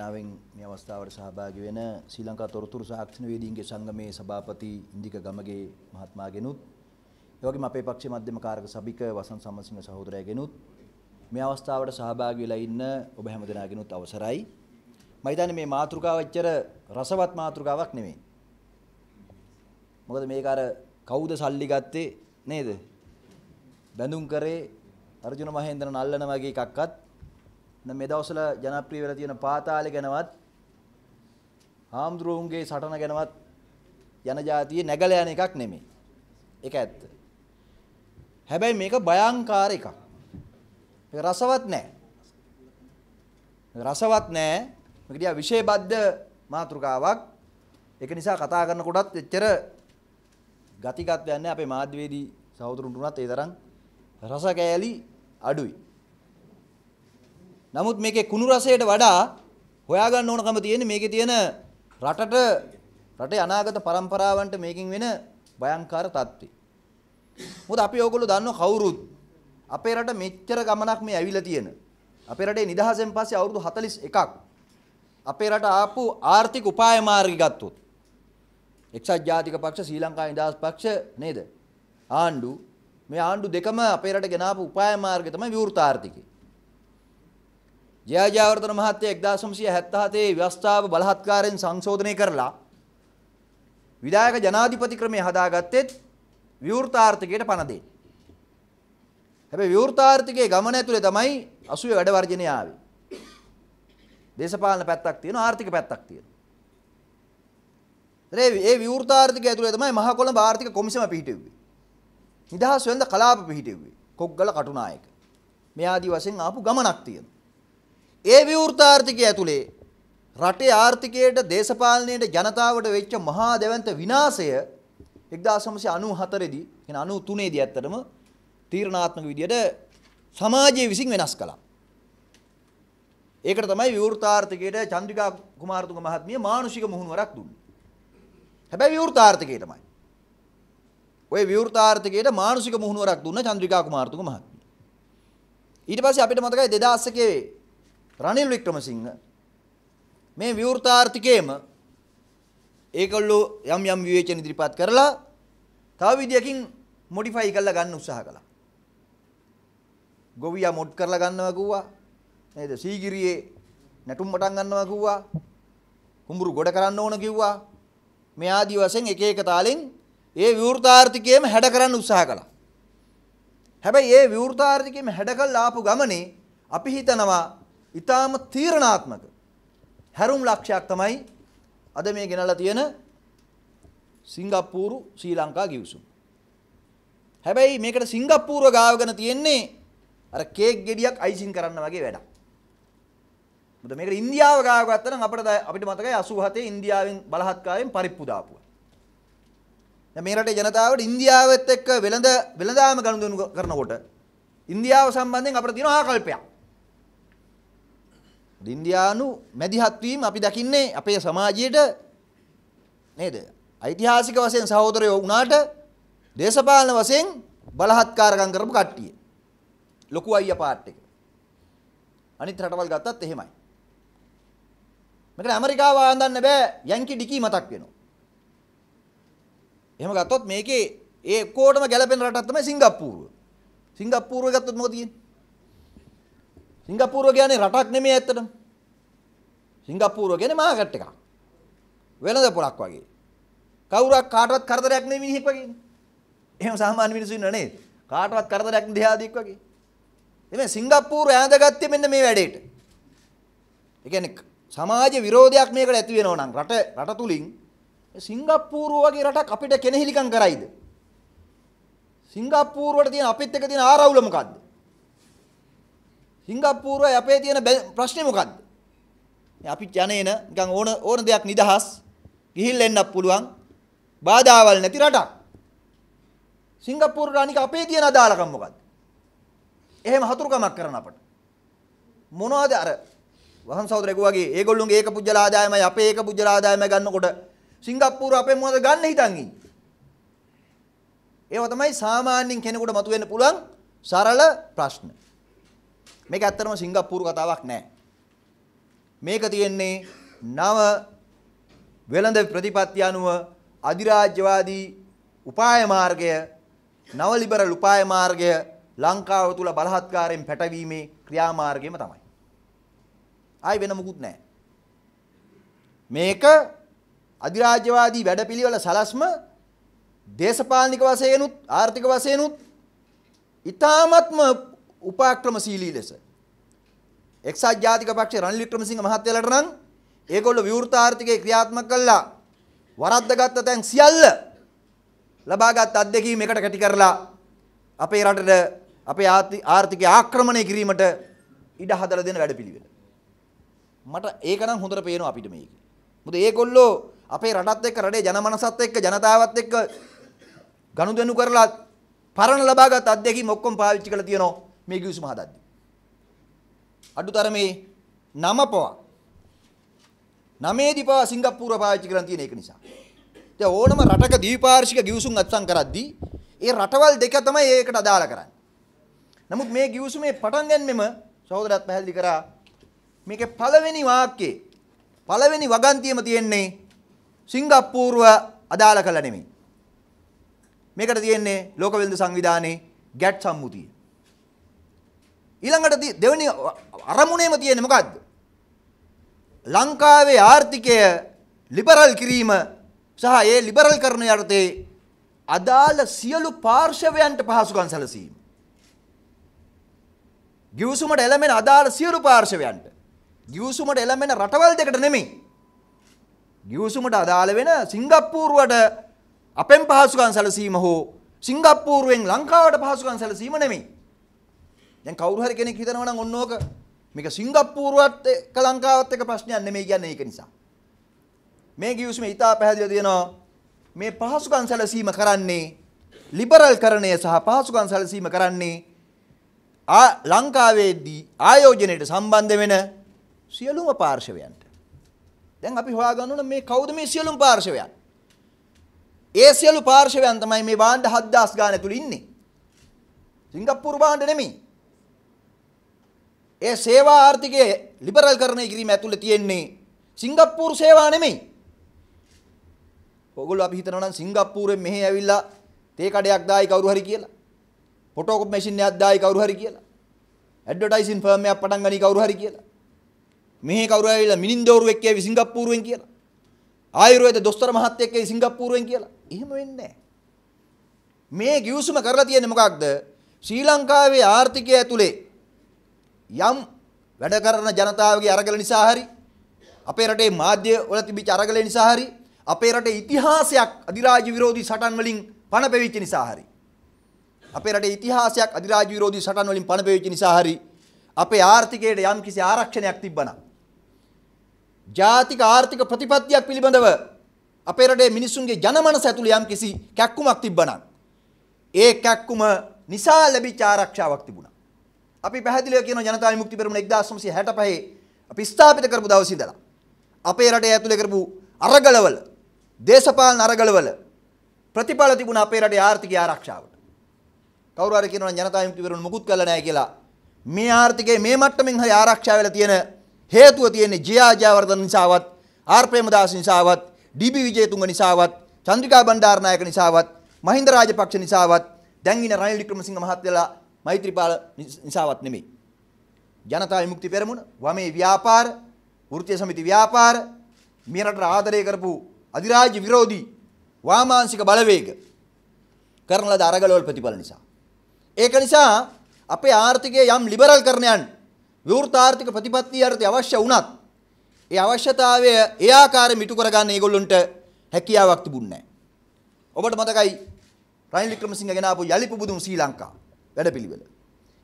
නාවෙන් මේ අවස්ථාවට සහභාගි වෙන ශ්‍රී ලංකා තොරතුරු සාක්ෂණ වේදීන්ගේ සංගමේ සභාපති ඉන්දික ගමගේ මහත්මාගෙනුත් ඒ වගේම අපේ පක්ෂයේ මධ්‍යම කාරක සභික වසන්ත සම්මසිංහ සහෝදරයාගෙනුත් මේ අවස්ථාවට සහභාගි වෙලා ඉන්න ඔබ හැමදෙනාගෙනුත් අවසරයි මම හිතන්නේ මේ මාතෘකාව එච්චර රසවත් මාතෘකාවක් නෙමෙයි මොකද මේක අර කවුද සල්ලි ගත්තේ නේද බැඳුම් කරේ අර්ජුන මහේන්ද්‍රන් අල්ලන වගේ එකක්වත් දැන් මේ දවස්වල ජනප්‍රිය වෙලා තියෙන පාතාලේ ගැනවත් හාමුදුරුවන්ගේ සටන ගැනවත් යන જાතියේ නැගලා යන එකක් නෙමෙයි. ඒක ඇත්ත. හැබැයි මේක භයංකාර එකක්. මේක රසවත් නෑ. රසවත් නෑ. මේක දිහා විශේෂබද්ධ මාතෘකාවක්. ඒක නිසා කතා කරනකොටත් එච්චර ගතිගත් යන්නේ අපේ මාධ්‍යවේදී සහෝදරුන්ට උනත් ඒ තරම් රස කෑලි අඩුයි. නමුත් මේකේ කුණු රසයට වඩා හොයාගන්න ඕනකම තියෙන්නේ මේකේ තියෙන රටට රටේ අනාගත પરම්පරාවන්ට මේකෙන් වෙන භයංකාර තත්ත්වය. මොකද අපි ඕගොල්ලෝ දන්නව කවුරුත් අපේ රට මෙච්චර ගමනක් මේ ඇවිල්ලා තියෙන. අපේ රටේ නිදහසෙන් පස්සේ අවුරුදු 41ක් අපේ රට ආපු ආර්ථික උපාය මාර්ගي ගත්තොත් එක්සත් ජාතික පක්ෂ ශ්‍රී ලංකා නිදහස් පක්ෂ නේද? ආණ්ඩු මේ ආණ්ඩු දෙකම අපේ රට ගෙනාපු උපාය මාර්ගය තමයි විවෘත ආර්ථිකය. ජයජයවර්ධන මහත්තයා 1977 ව්‍යවස්ථාව බලහත්කාරයෙන් සංශෝධනය කරලා විධායක ජනාධිපති ක්‍රමය හදාගත්තෙත් විවෘතාර්ථිකයට පණ දෙන්න. හැබැයි විවෘතාර්ථිකයේ ගමන ඇතුලේ තමයි 80 වැඩ වර්ජනය ආවේ. දේශපාලන පැත්තක් තියෙනවා ආර්ථික පැත්තක් තියෙනවා. ඒ විවෘතාර්ථික ඇතුලේ තමයි මහ කොළඹ ආර්ථික කොමිසම පිහිටෙව්වේ. නිදහස් වෙනද කලාප පිහිටෙව්වේ. කොක්ගල කටුනායක. මේ ආදි වශයෙන් ආපු ගමනක් තියෙනවා. ඒ විවෘතාර්ථිකය ඇතුලේ රටේ ආර්ථිකයට දේශපාලනයට ජනතාවට වෙච්ච මහා දැවන්ත විනාශය 1994 දී කියන 93 දී ඇත්තටම තීරණාත්මක විදියට සමාජයේ විසින් වෙනස් කළා. ඒකට තමයි විවෘතාර්ථිකයට චන්ද්‍රිකා කුමාරතුංග මහත්මිය මානුෂික මුහුණුවරක් දුන්නේ. හැබැයි විවෘතාර්ථිකය තමයි. ওই විවෘතාර්ථිකයට මානුෂික මුහුණුවරක් දුන්න චන්ද්‍රිකා කුමාරතුංග මහත්මිය. ඊට පස්සේ අපිට මතකයි 2001 කේ රනිල් වික්‍රමසිංහ මේ විවෘතාර්ථිකයේම ඒගොල්ලෝ යම් යම් විවේචන ඉදිරිපත් කරලා තව විදියකින් මොඩිෆයි කරලා ගන්න උත්සාහ කළා. ගොවියා මොඩ් කරලා ගන්නවා කිව්වා. නේද? සීගිරියේ නැටුම් පටන් ගන්නවා කිව්වා. කුඹුරු ගොඩ කරන්න ඕන කිව්වා. මේ ආදි වශයෙන් එක එක තාලෙන් ඒ විවෘතාර්ථිකයේම හැඩ කරන්න උත්සාහ කළා. හැබැයි ඒ විවෘතාර්ථිකයේම හැඩ කළා ආපු ගමනේ අපි හිතනවා ඊටාම තීරණාත්මක හැරුම් ලක්ෂයක් තමයි අද මේ ගෙනලා තියෙන සිංගප්පූරු ශ්‍රී ලංකා ගිවිසුම්. හැබැයි මේකට සිංගප්පූරුව ගාවගෙන තියෙන්නේ අර කේක් ගෙඩියක් අයිසින් කරන්න වගේ වැඩක්. මොකද මේකට ඉන්දියාව ගාව ගත්තා නම් අපිට අපිට මතකයි 87 ඉන්දියාවෙන් බලහත්කාරයෙන් පරිප්පු දාපුවා. දැන් මේ රටේ ජනතාවට ඉන්දියාවෙත් එක්ක වෙළඳ වෙළඳාම ගනුදෙනු කරනකොට ඉන්දියාව සම්බන්ධයෙන් අපිට තියෙන ආකල්පයක්. ඉන්දියානු මැදිහත් වීම අපි දකින්නේ අපේ සමාජයට නේද? ඓතිහාසික වශයෙන් සහෝදරයෝ වුණාට දේශපාලන වශයෙන් බලහත්කාරකම් කරපු කට්ටිය. ලොකු අයියා පාට් එක. අනිත් රටවල් ගත්තත් එහෙමයි. මේකට ඇමරිකාව ආඳන්න බෑ යැන්කි ඩිකි මතක් වෙනවා. එහෙම ගත්තොත් මේකේ ඒ කොටම ගැලපෙන රටක් තමයි සිංගප්පූරුව. සිංගප්පූරුව ගත්තොත් මොකද කියන්නේ? සිංගප්පූරුව කියන්නේ රටක් නෙමෙයි ඇත්තටම. සිංගප්පූරුව කියන්නේ මාකට් එකක්. වෙළඳපොළක් වගේ. කවුරක් කාටවත් කරදරයක් නෙමෙයි මිනිහෙක් වගේනේ. එහෙම සාමාන්‍ය මිනිස්සු ඉන්නව නේද? කාටවත් කරදරයක් දෙහාදීක් වගේ. එමේ සිංගප්පූරුව ඈඳගත්තේ මෙන්න මේ වැඩේට. ඒ කියන්නේ සමාජ විරෝධයක් මේකට ඇති වෙනව නම් රට රට තුලින් සිංගප්පූරුව වගේ රටක් අපිට කෙනෙහිලිකම් කරයිද? සිංගප්පූරුවට තියෙන අපිත් එක්ක තියෙන ආරවුල මොකද්ද? සිංගප්පූරුව අපේ තියෙන ප්‍රශ්නේ මොකද්ද? අපි ජනේන නිකන් ඕන ඕන දෙයක් නිදහස් ගිහිල්ලා එන්නත් පුළුවන් බාධාවල් නැති රටක්. සිංගප්පූරුවට අනික අපේ තියෙන අදාළකම් මොකද්ද? එහෙම හතුරුකමක් කරන අපට. මොනවද අර වහන් සහෝදරයෙකු වගේ ඒගොල්ලොන්ගේ ඒක පුජ්‍යල ආදායමයි අපේ ඒක පුජ්‍යල ආදායමයි ගන්නකොට සිංගප්පූරුව අපේ මොනවද ගන්න හිතන් ඉන්නේ? ඒව තමයි සාමාන්‍යයෙන් කෙනෙකුට මතුවෙන්න පුළුවන් සරල ප්‍රශ්න. මේක ඇත්තටම සිංගප්පූරු කතාවක් නෑ. මේක තියෙන්නේ නව වෙළඳ ප්‍රතිපත්ති අනුව අධිරාජ්‍යවාදී උපාය මාර්ගය නව ලිබරල් උපාය මාර්ගය ලංකාව තුල බලහත්කාරයෙන් පැටවීමේ ක්‍රියාමාර්ගයම තමයි. ආයි වෙන මොකුත් නැහැ. මේක අධිරාජ්‍යවාදී වැඩපිළිවෙල සලස්ම දේශපාලනික වශයෙන්ුත් ආර්ථික වශයෙන්ුත් ඊ타මත්ම උපාක්‍රමශීලී ලෙස එක්සත් ජාතික පක්ෂයේ රනිල් වික්‍රමසිංහ මහත්තයාලට නම් ඒගොල්ලෝ විවෘත ආර්ථිකය ක්‍රියාත්මක කළා වරද්දගත්ත තැන් සියල්ල ලබාගත් අත්දැකීම් එකට කැටි කරලා අපේ රටට අපේ ආර්ථිකය ආක්‍රමණය කිරීමට ඉඩ හදලා දෙන වැඩපිළිවෙල. මට ඒක නම් හොඳට පේනවා අපිට මේක. මොකද ඒගොල්ලෝ අපේ රටත් එක්ක රටේ ජනමනසත් එක්ක ජනතාවත් එක්ක ගනුදෙනු කරලා පරණ ලබාගත් අත්දැකීම් ඔක්කොම පාවිච්චි කරලා තියෙනවා. මේ ගිවිසුම හදද්දී. අඩුතරමේ නම පවා නමේ දිපවා සිංගප්පූර පාවිච්චි කරන් තියෙන ඒක නිසා. දැන් ඕනම රටක ද්විපාර්ශ්වික ගිවිසුම් අත්සන් කරද්දී ඒ රටවල් දෙක තමයි ඒකට අදාළ කරන්නේ. නමුත් මේ ගිවිසුමේ පටන් ගැනීමම සහෝදරයත් පැහැදිලි කරා මේකේ පළවෙනි වාක්‍යයේ පළවෙනි වගන්තියම තියෙන්නේ සිංගප්පූරුව අදාළ කළ නෙමෙයි. මේකට තියෙන්නේ ලෝකවිල්ද සංවිධානයේ ගැට් සම්මුතිය. ඊළඟට දෙවෙනි අරමුණේම තියෙන්නේ මොකද්ද? ලංකාවේ ආර්ථිකය ලිබරල් කිරීම සහ ඒ ලිබරල් කරන යටතේ අදාළ සියලු පාර්ශවයන්ට පහසුකම් සැලසීම. ගිවිසුමට එළමෙන අදාළ සියලු පාර්ශවයන්ට. ගිවිසුමට එළමෙන රටවල් දෙකට නෙමෙයි. ගිවිසුමට අදාළ වෙන සිංගප්පූරුවට අපෙන් පහසුකම් සැලසීම හෝ සිංගප්පූරුවෙන් ලංකාවට පහසුකම් සැලසීම නෙමෙයි. දැන් කවුරු හරි කෙනෙක් හිතනවා නම් ඔන්න ඕක මේක සිංගප්පූරුවත් එක්ක ලංකාවත් එක්ක ප්‍රශ්නයක් නෙමෙයි කියන්නේ ඒක නිසා. මේ ගිවිසුමේ ඉතා පැහැදිලිව තියෙනවා මේ පහසුකම් සැලසීම කරන්නේ ලිබරල් කරණය සහ පහසුකම් සැලසීම කරන්නේ ලංකාවේදී ආයෝජනයට සම්බන්ධ වෙන සියලුම පාර්ශවයන්ට. දැන් අපි හොයාගන්න ඕන මේ කවුද මේ සියලුම පාර්ශවයන්? ඒ සියලු පාර්ශවයන් තමයි මේ වාණ්ඩ 7000 ගාන ඇතුළේ ඉන්නේ. සිංගප්පූරු වාණ්ඩ නෙමෙයි. ඒ සේවා ආර්ථිකය ලිබරල් කරණය කිරීම ඇතුළේ තියෙන්නේ සිංගප්පූරු සේවා නෙමෙයි. ඔගොල්ලෝ අපි හිතනවා නම් සිංගප්පූරෙන් මෙහෙ ඇවිල්ලා තේ කඩයක් දායි කවුරු හරි කියලා. ෆොටෝකෝපි මැෂින් එකක් දායි කවුරු හරි කියලා. ඇඩ්වර්ටයිසින් ෆර්ම් එකක් පටන් ගනි කවුරු හරි කියලා. මෙහෙ කවුරු ඇවිල්ලා මිනින්දෝරුවෙක් කියවි සිංගප්පූරුවෙන් කියලා. ආයුර්වේද දොස්තර මහත්තයෙක් කියවි සිංගප්පූරුවෙන් කියලා. එහෙම වෙන්නේ නැහැ. මේ ගිවිසුම කරලා තියෙන්නේ මොකක්ද? ශ්‍රී ලංකාවේ ආර්ථිකය ඇතුලේ යම් වැඩ කරන ජනතාවගේ අරගල නිසා හරි අපේ රටේ මාධ්‍ය වල තිබිච්ච අරගල නිසා හරි අපේ රටේ ඉතිහාසයක් අධිරාජ්‍ය විරෝධී සටන් වලින් පණපෙවිච්ච නිසා හරි අපේ රටේ ඉතිහාසයක් අධිරාජ්‍ය විරෝධී සටන් වලින් පණපෙවිච්ච නිසා හරි අපේ ආර්ථිකයට යම් කිසි ආරක්ෂණයක් තිබ්බනම් ජාතික ආර්ථික ප්‍රතිපත්තියක් පිළිබඳව අපේ රටේ මිනිසුන්ගේ ජනමනස ඇතුළේ යම් කිසි කැක්කුමක් තිබ්බනම් ඒ කැක්කුම නිසා ලැබිච්ච ආරක්ෂාවක් තිබුණා අපි පැහැදිලිව කියන ජනතා විමුක්ති පෙරමුණ 1965 අපි ස්ථාපිත කරපු දවසේ ඉඳලා අපේ රටේ ඇතුලේ කරපු අරගලවල දේශපාලන අරගලවල ප්‍රතිඵල තිබුණා අපේ රටේ ආර්ථික ආරක්ෂාවට. කවුරු හරි කියනවා ජනතා විමුක්ති පෙරමුණ මුකුත් කළා නැහැ කියලා. මේ ආර්ථිකයේ මේ මට්ටමින් හරි ආරක්ෂා වෙලා තියෙන හේතුව තියෙන්නේ ජයා ජයවර්ධන නිසාවත් ආර් ප්‍රේමදාස නිසාවත් ඩීබී විජේතුංග නිසාවත් චන්ද්‍රිකා බණ්ඩාරනායක නිසාවත් මහින්ද රාජපක්ෂ නිසාවත් දැන් ඉන රනිල් වික්‍රමසිංහ මහත්තයලා මෛත්‍රීපාල නිසාවත් නෙමෙයි. ජනතා විමුක්ති පෙරමුණ වමේ ව්‍යාපාර වෘත්තීය සමිති ව්‍යාපාර මේ රටට ආදරය කරපු අධිරාජ්‍ය විරෝධී වාමාංශික බලවේග කරන ලද අරගලවල ප්‍රතිඵල නිසා. ඒක නිසා අපේ ආර්ථිකයේ යම් ලිබරල් කරණයන් විවෘත ආර්ථික ප්‍රතිපත්තිය යටතේ අවශ්‍ය වුණත් ඒ අවශ්‍යතාවය ඒ ආකාරයෙන් මිටු කරගන්න ඒගොල්ලන්ට හැකියාවක් තිබුණේ නැහැ. ඔබට මතකයි රනිල් වික්‍රමසිංහ ගෙනාපු යලිපු බුදුන් ශ්‍රී ලංකාව වැඩපිළිවෙල.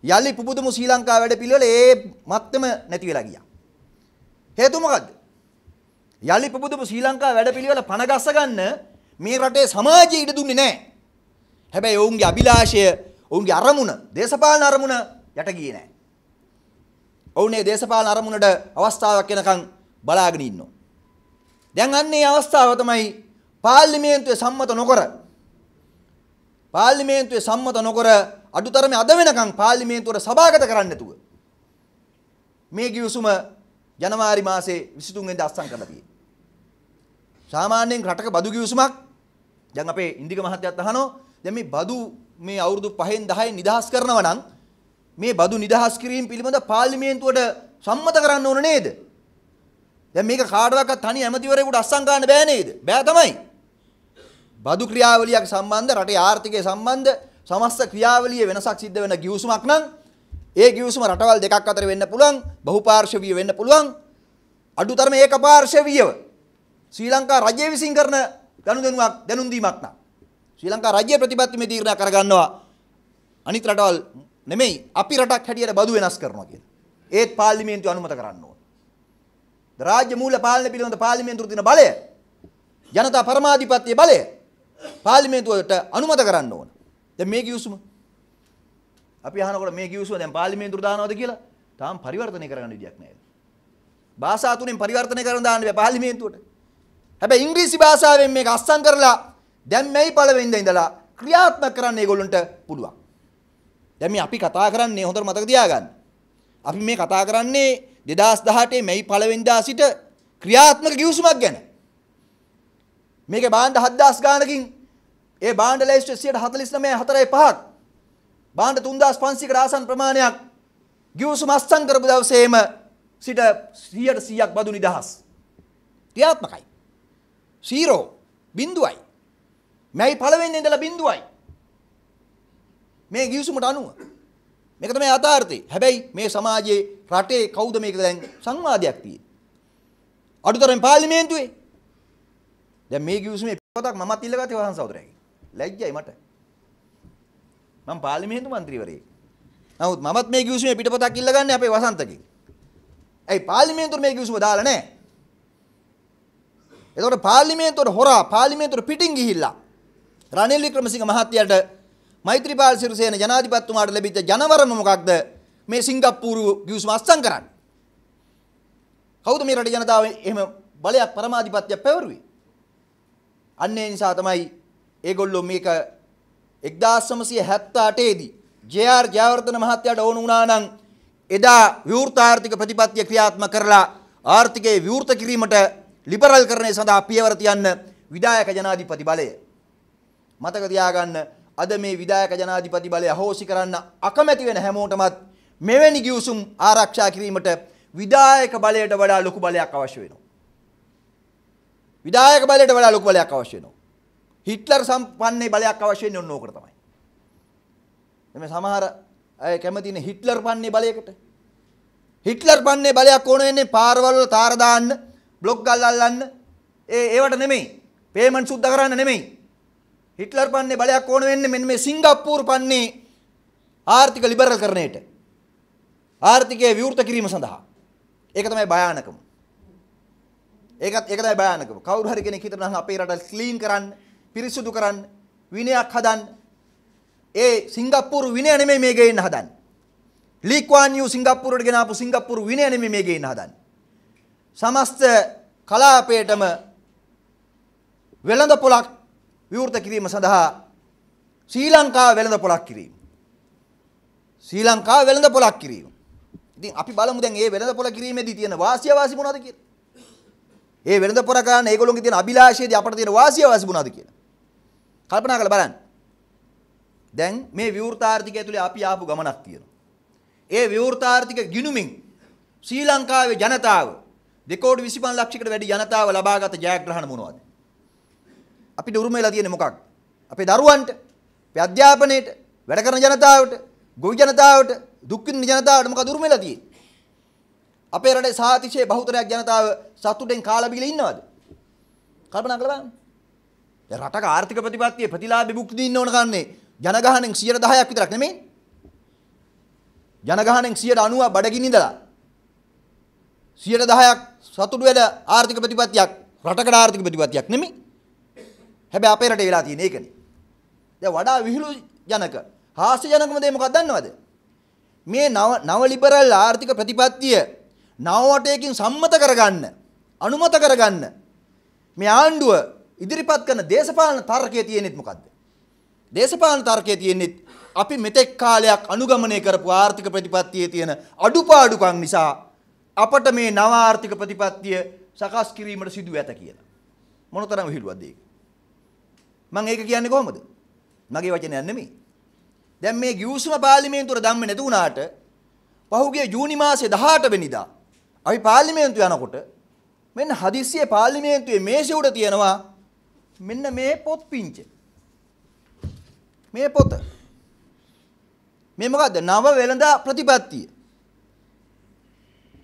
යලි පුබුදුමු ශ්‍රී ලංකා වැඩපිළිවෙල ඒ මත්තම නැති වෙලා ගියා. හේතුව මොකද්ද? යලි පුබුදුමු ශ්‍රී ලංකා වැඩපිළිවෙල පණ ගස්ස ගන්න මේ රටේ සමාජය ඉඩ දුන්නේ නැහැ. හැබැයි ඔවුන්ගේ අභිලාෂය, ඔවුන්ගේ අරමුණ, දේශපාලන අරමුණ යට ගියේ නැහැ. ඔවුනේ දේශපාලන අරමුණට අවස්ථාවක් එනකන් බලාගෙන ඉන්නවා. දැන් අන්නේ අවස්ථාව තමයි පාර්ලිමේන්තුවේ සම්මත නොකර පාර්ලිමේන්තුවේ සම්මත නොකර අඩුතරමේ අද වෙනකන් පාර්ලිමේන්තුවට සභාගත කරන්න නැතුව මේ ගිවිසුම ජනවාරි මාසේ 23 වෙනිදා අත්සන් කරලා තියෙන්නේ. සාමාන්‍යයෙන් රටක බදු ගිවිසුමක් දැන් අපේ ඉන්දික මහත්තයාත් අහනවා දැන් මේ බදු මේ අවුරුදු 5න් 10න් නිදහස් කරනවා නම් මේ බදු නිදහස් කිරීම පිළිබඳ පාර්ලිමේන්තුවට සම්මත කරන්න ඕන නේද? දැන් මේක කාටවත් තනි ඇමතිවරයෙකුට අත්සන් ගන්න බෑ නේද? බෑ තමයි. බදු ක්‍රියාවලියක් සම්බන්ධ රටේ ආර්ථිකය සම්බන්ධ සමස්ත ක්‍රියාවලියේ වෙනසක් සිද්ධ වෙන ගිවිසුමක් නම් ඒ ගිවිසුම රටවල් දෙකක් අතර වෙන්න පුළුවන් බහුපාර්ශවීය වෙන්න පුළුවන් අඩුතරම ඒකපාර්ශවීයව ශ්‍රී ලංකා රජය විසින් කරන ගනුදෙනුවක් දැනුම් දීමක් නම් ශ්‍රී ලංකා රජය ප්‍රතිපත්තිමේ තීරණයක් අරගන්නවා අනිත් රටවල් නෙමෙයි අපි රටක් හැටියට බදු වෙනස් කරනවා කියලා. ඒත් පාර්ලිමේන්තුව අනුමත කරන්න ඕන. රාජ්‍ය මූල්‍ය පාලනය පිළිබඳ පාර්ලිමේන්තුවේ තියෙන බලය ජනතා පරමාධිපත්‍ය බලය පාර්ලිමේන්තුවට අනුමත කරන්න ඕන. දැන් මේ කිවිසුම අපි අහනකොට මේ කිවිසුම දැන් පාර්ලිමේන්තුවට දානවද කියලා තාම පරිවර්තනය කරගන්න විදියක් නැහැ. භාෂා තුනෙන් පරිවර්තනය කරන දාන්න බෑ පාර්ලිමේන්තුවට. හැබැයි ඉංග්‍රීසි භාෂාවෙන් මේක අස්සම් කරලා දැන් මේ පළවෙනිද ඉඳලා ක්‍රියාත්මක කරන්න ඒගොල්ලන්ට පුළුවන්. දැන් මේ අපි කතා කරන්නේ හොඳට මතක තියාගන්න. අපි මේ කතා කරන්නේ 2018 මේ පළවෙනිදා සිට ක්‍රියාත්මක කිවිසුමක් ගැන. මේකේ බාණ්ඩ 7000 ගානකින් ඒ බාණ්ඩ ලේස්ට් 149 45ක් බාණ්ඩ 3500කට ආසන්න ප්‍රමාණයක් ගිවිසුම අත්සන් කරපු දවසේම සිට 100ට 100ක් බදු නිදහස් ක්‍රියාත්මකයි 0 බිඳුවයි මැයි පළවෙනි ඉඳලා බිඳුවයි මේ ගිවිසුමට අනුව මේක තමයි යථාර්ථය හැබැයි මේ සමාජයේ රටේ කවුද මේක දැන් සංවාදයක් තියෙන්නේ අඩුතරම් පාර්ලිමේන්තුවේ දැන් මේ ගිවිසුමේ පිටපතක් මමත් ඉල්ලගත්තේ වහන් සහෝදරයගේ ලැජ්ජයි මට. මම පාර්ලිමේන්තු මන්ත්‍රීවරයෙක්. නමුත් මමත් මේ කිවිසුමේ පිටපතක් ඉල්ලගන්නේ අපේ වසන්තගෙන්. ඇයි පාර්ලිමේන්තුවට මේ කිවිසුම දාලා නැහැ? එතකොට පාර්ලිමේන්තුවට හොරා පාර්ලිමේන්තුවට පිටින් ගිහිල්ලා රනිල් වික්‍රමසිංහ මහත්තයාට මෛත්‍රීපාල සිරිසේන ජනාධිපතිතුමාට ලැබිච්ච ජනවරම මොකක්ද මේ සිංගප්පූරු කිවිසුම අත්සන් කරන්නේ? කවුද මේ රට ජනතාව එහෙම බලයක් පරමාධිපත්‍යයක් පැවරුවේ? අන්න ඒ නිසා තමයි ඒගොල්ලෝ මේක 1978 දී ජේ.ආර්. ජයවර්ධන මහත්තයාට ඕන වුණා නම් එදා විවෘත ආර්ථික ප්‍රතිපත්තිය ක්‍රියාත්මක කරලා ආර්ථිකයේ විවෘත කිරීමට ලිබරල්කරණය සඳහා පියවර තියන්න විධායක ජනාධිපති බලය. මතක තියාගන්න අද මේ විධායක ජනාධිපති බලය අහෝසි කරන්න අකමැති වෙන හැමෝටමත් මෙවැනි ගිවිසුම් ආරක්ෂා කිරීමට විධායක බලයට වඩා ලොකු බලයක් අවශ්‍ය වෙනවා. විධායක බලයට වඩා ලොකු බලයක් අවශ්‍ය වෙනවා. හිට්ලර් සම්පන්නේ බලයක් අවශ්‍ය වෙන්නේ ඔන්න ඕකට තමයි. මේ සමහර අය කැමති ඉන්නේ හිට්ලර් පන්නේ බලයකට. හිට්ලර් පන්නේ බලයක් ඕන වෙන්නේ පාරවල් වල තාර දාන්න, බ්ලොක් ගල් අල්ලන්න, ඒ ඒවට නෙමෙයි. පේමන්ට් සුද්ධ කරන්න නෙමෙයි. හිට්ලර් පන්නේ බලයක් ඕන වෙන්නේ මෙන්න මේ සිංගප්පූරු පන්නේ ආර්ථික ලිබරල් කරණයට. ආර්ථිකය විවෘත කිරීම සඳහා. ඒක තමයි භයානකම. ඒකත් ඒක තමයි භයානකම. කවුරු හරි කෙනෙක් හිතනවා අපේ රට ක්ලීන් කරන්න පිරිසුදු කරන්න විනයක් හදන්න ඒ සිංගප්පූරු විනය නෙමෙයි මේ ගේන්න හදන්නේ. ලී ක්වාන් යූ සිංගප්පූරුවට ගෙනාපු සිංගප්පූරු විනය නෙමෙයි මේ ගේන්න හදන්නේ. සමස්ත කලාපයටම වෙළඳ පොලක් විවෘත කිරීම සඳහා ශ්‍රී ලංකාව වෙළඳ පොලක් කිරීම. ශ්‍රී ලංකාව වෙළඳ පොලක් කිරීම. ඉතින් අපි බලමු දැන් මේ වෙළඳ පොල කිරීමේදී තියෙන වාසිය වාසි මොනවද කියලා. ඒ වෙළඳ පොර කරන්න ඒගොල්ලෝගේ තියෙන අභිලාෂයේදී අපට තියෙන වාසිය වාසි මොනවද කියලා. කල්පනා කරලා බලන්න. දැන් මේ විවෘතාර්ථිකය ඇතුලේ අපි ආපු ගමනක් තියෙනවා. ඒ විවෘතාර්ථික ගිනුමින් ශ්‍රී ලංකාවේ ජනතාව දෙකෝටි 25 ලක්ෂයකට වැඩි ජනතාව ලබාගත ජයග්‍රහණ මොනවද? අපිට උරුම වෙලා තියෙන්නේ මොකක්ද? අපේ දරුවන්ට, අපේ අධ්‍යාපනයට, වැඩ කරන ජනතාවට, ගොවි ජනතාවට, දුක් විඳින ජනතාවට මොකද උරුම වෙලා තියෙන්නේ? අපේ රටේ සාතිශය බහුතරයක් ජනතාව සතුටෙන් කාලා බීලා ඉන්නවද? කල්පනා කරලා බලන්න. රට ආර්ථික ප්‍රතිපත්තිය ප්‍රතිලාභ භුක්ති දින්න ඕන කන්නේ ජනගහනෙන් 10%ක් විතරක් නෙමෙයි. ජනගහනෙන් 90% බඩගිනි ඉඳලා 10%ක් සතුටු වෙන ආර්ථික ප්‍රතිපත්තියක් රටකට ආර්ථික ප්‍රතිපත්තියක් නෙමෙයි. හැබැයි අපේ රටේ වෙලා තියෙන ඒකනේ. දැන් වඩා විහිළු ජනක හාස්‍ය ජනකම දේ මොකක්ද දන්නවද? මේ නව නව ලිබරල් ආර්ථික ප්‍රතිපත්තිය නව වටයකින් සම්මත කරගන්න අනුමත කරගන්න මේ ආණ්ඩුව ඉදිරිපත් කරන දේශපාලන තර්කයේ තියෙනෙත් මොකද්ද? දේශපාලන තර්කයේ තියෙනෙත් අපි මෙතෙක් කාලයක් අනුගමනය කරපු ආර්ථික ප්‍රතිපත්තියේ තියෙන අඩුපාඩුකම් නිසා අපට මේ නව ආර්ථික ප්‍රතිපත්තිය සකස් කිරීමට සිදු ඇත කියලා. මොනතරම් විහිළුවක්ද ඒක? මම ඒක කියන්නේ කොහොමද? මගේ වචනයක් නෙමෙයි. දැන් මේ ගිවිසුම පාර්ලිමේන්තුවට දැම්මේ නැති වුණාට පහුගිය ජූනි මාසේ 18 වෙනිදා අපි පාර්ලිමේන්තුව යනකොට මෙන්න හදිස්සියේ පාර්ලිමේන්තුවේ මේසෙ උඩ තියෙනවා මෙන්න මේ පොත් පිංච මේ පොත මේ මොකද්ද නව වෙළඳා ප්‍රතිපත්තිය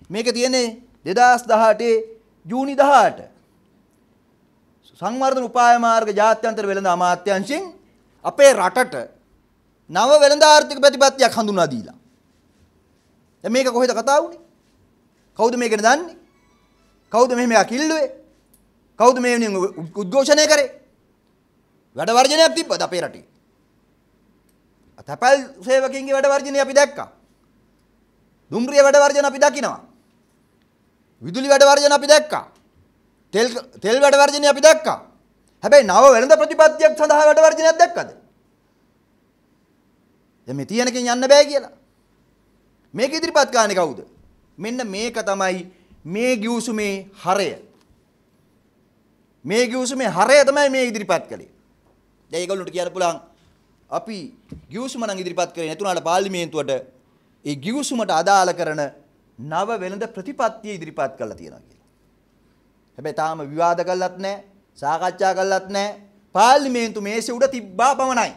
මේක තියෙන්නේ 2018 ජූනි 18 සංවර්ධන උපාය මාර්ග ජාත්‍යන්තර වෙළඳ අමාත්‍යාංශයෙන් අපේ රටට නව වෙළඳ ආර්ථික ප්‍රතිපත්තියක් හඳුනා දීලා දැන් මේක කොහෙද කතා වුනේ කවුද මේකද දන්නේ කවුද මෙහෙම එකක් ඉල්ලුවේ කවුද මේ වෙනුවෙන් උද්ඝෝෂණය කරේ? වැඩ වර්ජනයක් තිබ්බද අපේ රටේ? තැපැල් සේවකින්ගේ වැඩ වර්ජනය අපි දැක්කා. දුම්රිය වැඩ වර්ජන අපි දකිනවා. විදුලි වැඩ වර්ජන අපි දැක්කා. තෙල් තෙල් වැඩ වර්ජනය අපි දැක්කා. හැබැයි නව වෙළඳ ප්‍රතිපත්තියක් සඳහා වැඩ වර්ජනයක් දැක්කද? දැන් මේ තියෙනකින් යන්න බෑ කියලා. මේක ඉදිරිපත් කරන්නේ කවුද? මෙන්න මේක තමයි මේ ගිවිසුමේ හරය. මේ ගිවිසුමේ හරය තමයි මේ ඉදිරිපත් කළේ. දැන් ඒගොල්ලන්ට කියන්න පුළුවන් අපි ගිවිසුම නම් ඉදිරිපත් කරේ නැතුණාට පාර්ලිමේන්තුවට ඒ ගිවිසුමට අදාළ කරන නව වෙළඳ ප්‍රතිපත්තිය ඉදිරිපත් කළා තියෙනවා කියලා. හැබැයි තාම විවාද කළත් නැහැ, සාකච්ඡා කළත් නැහැ. පාර්ලිමේන්තු මේසේ උඩ තිබ්බා පමණයි.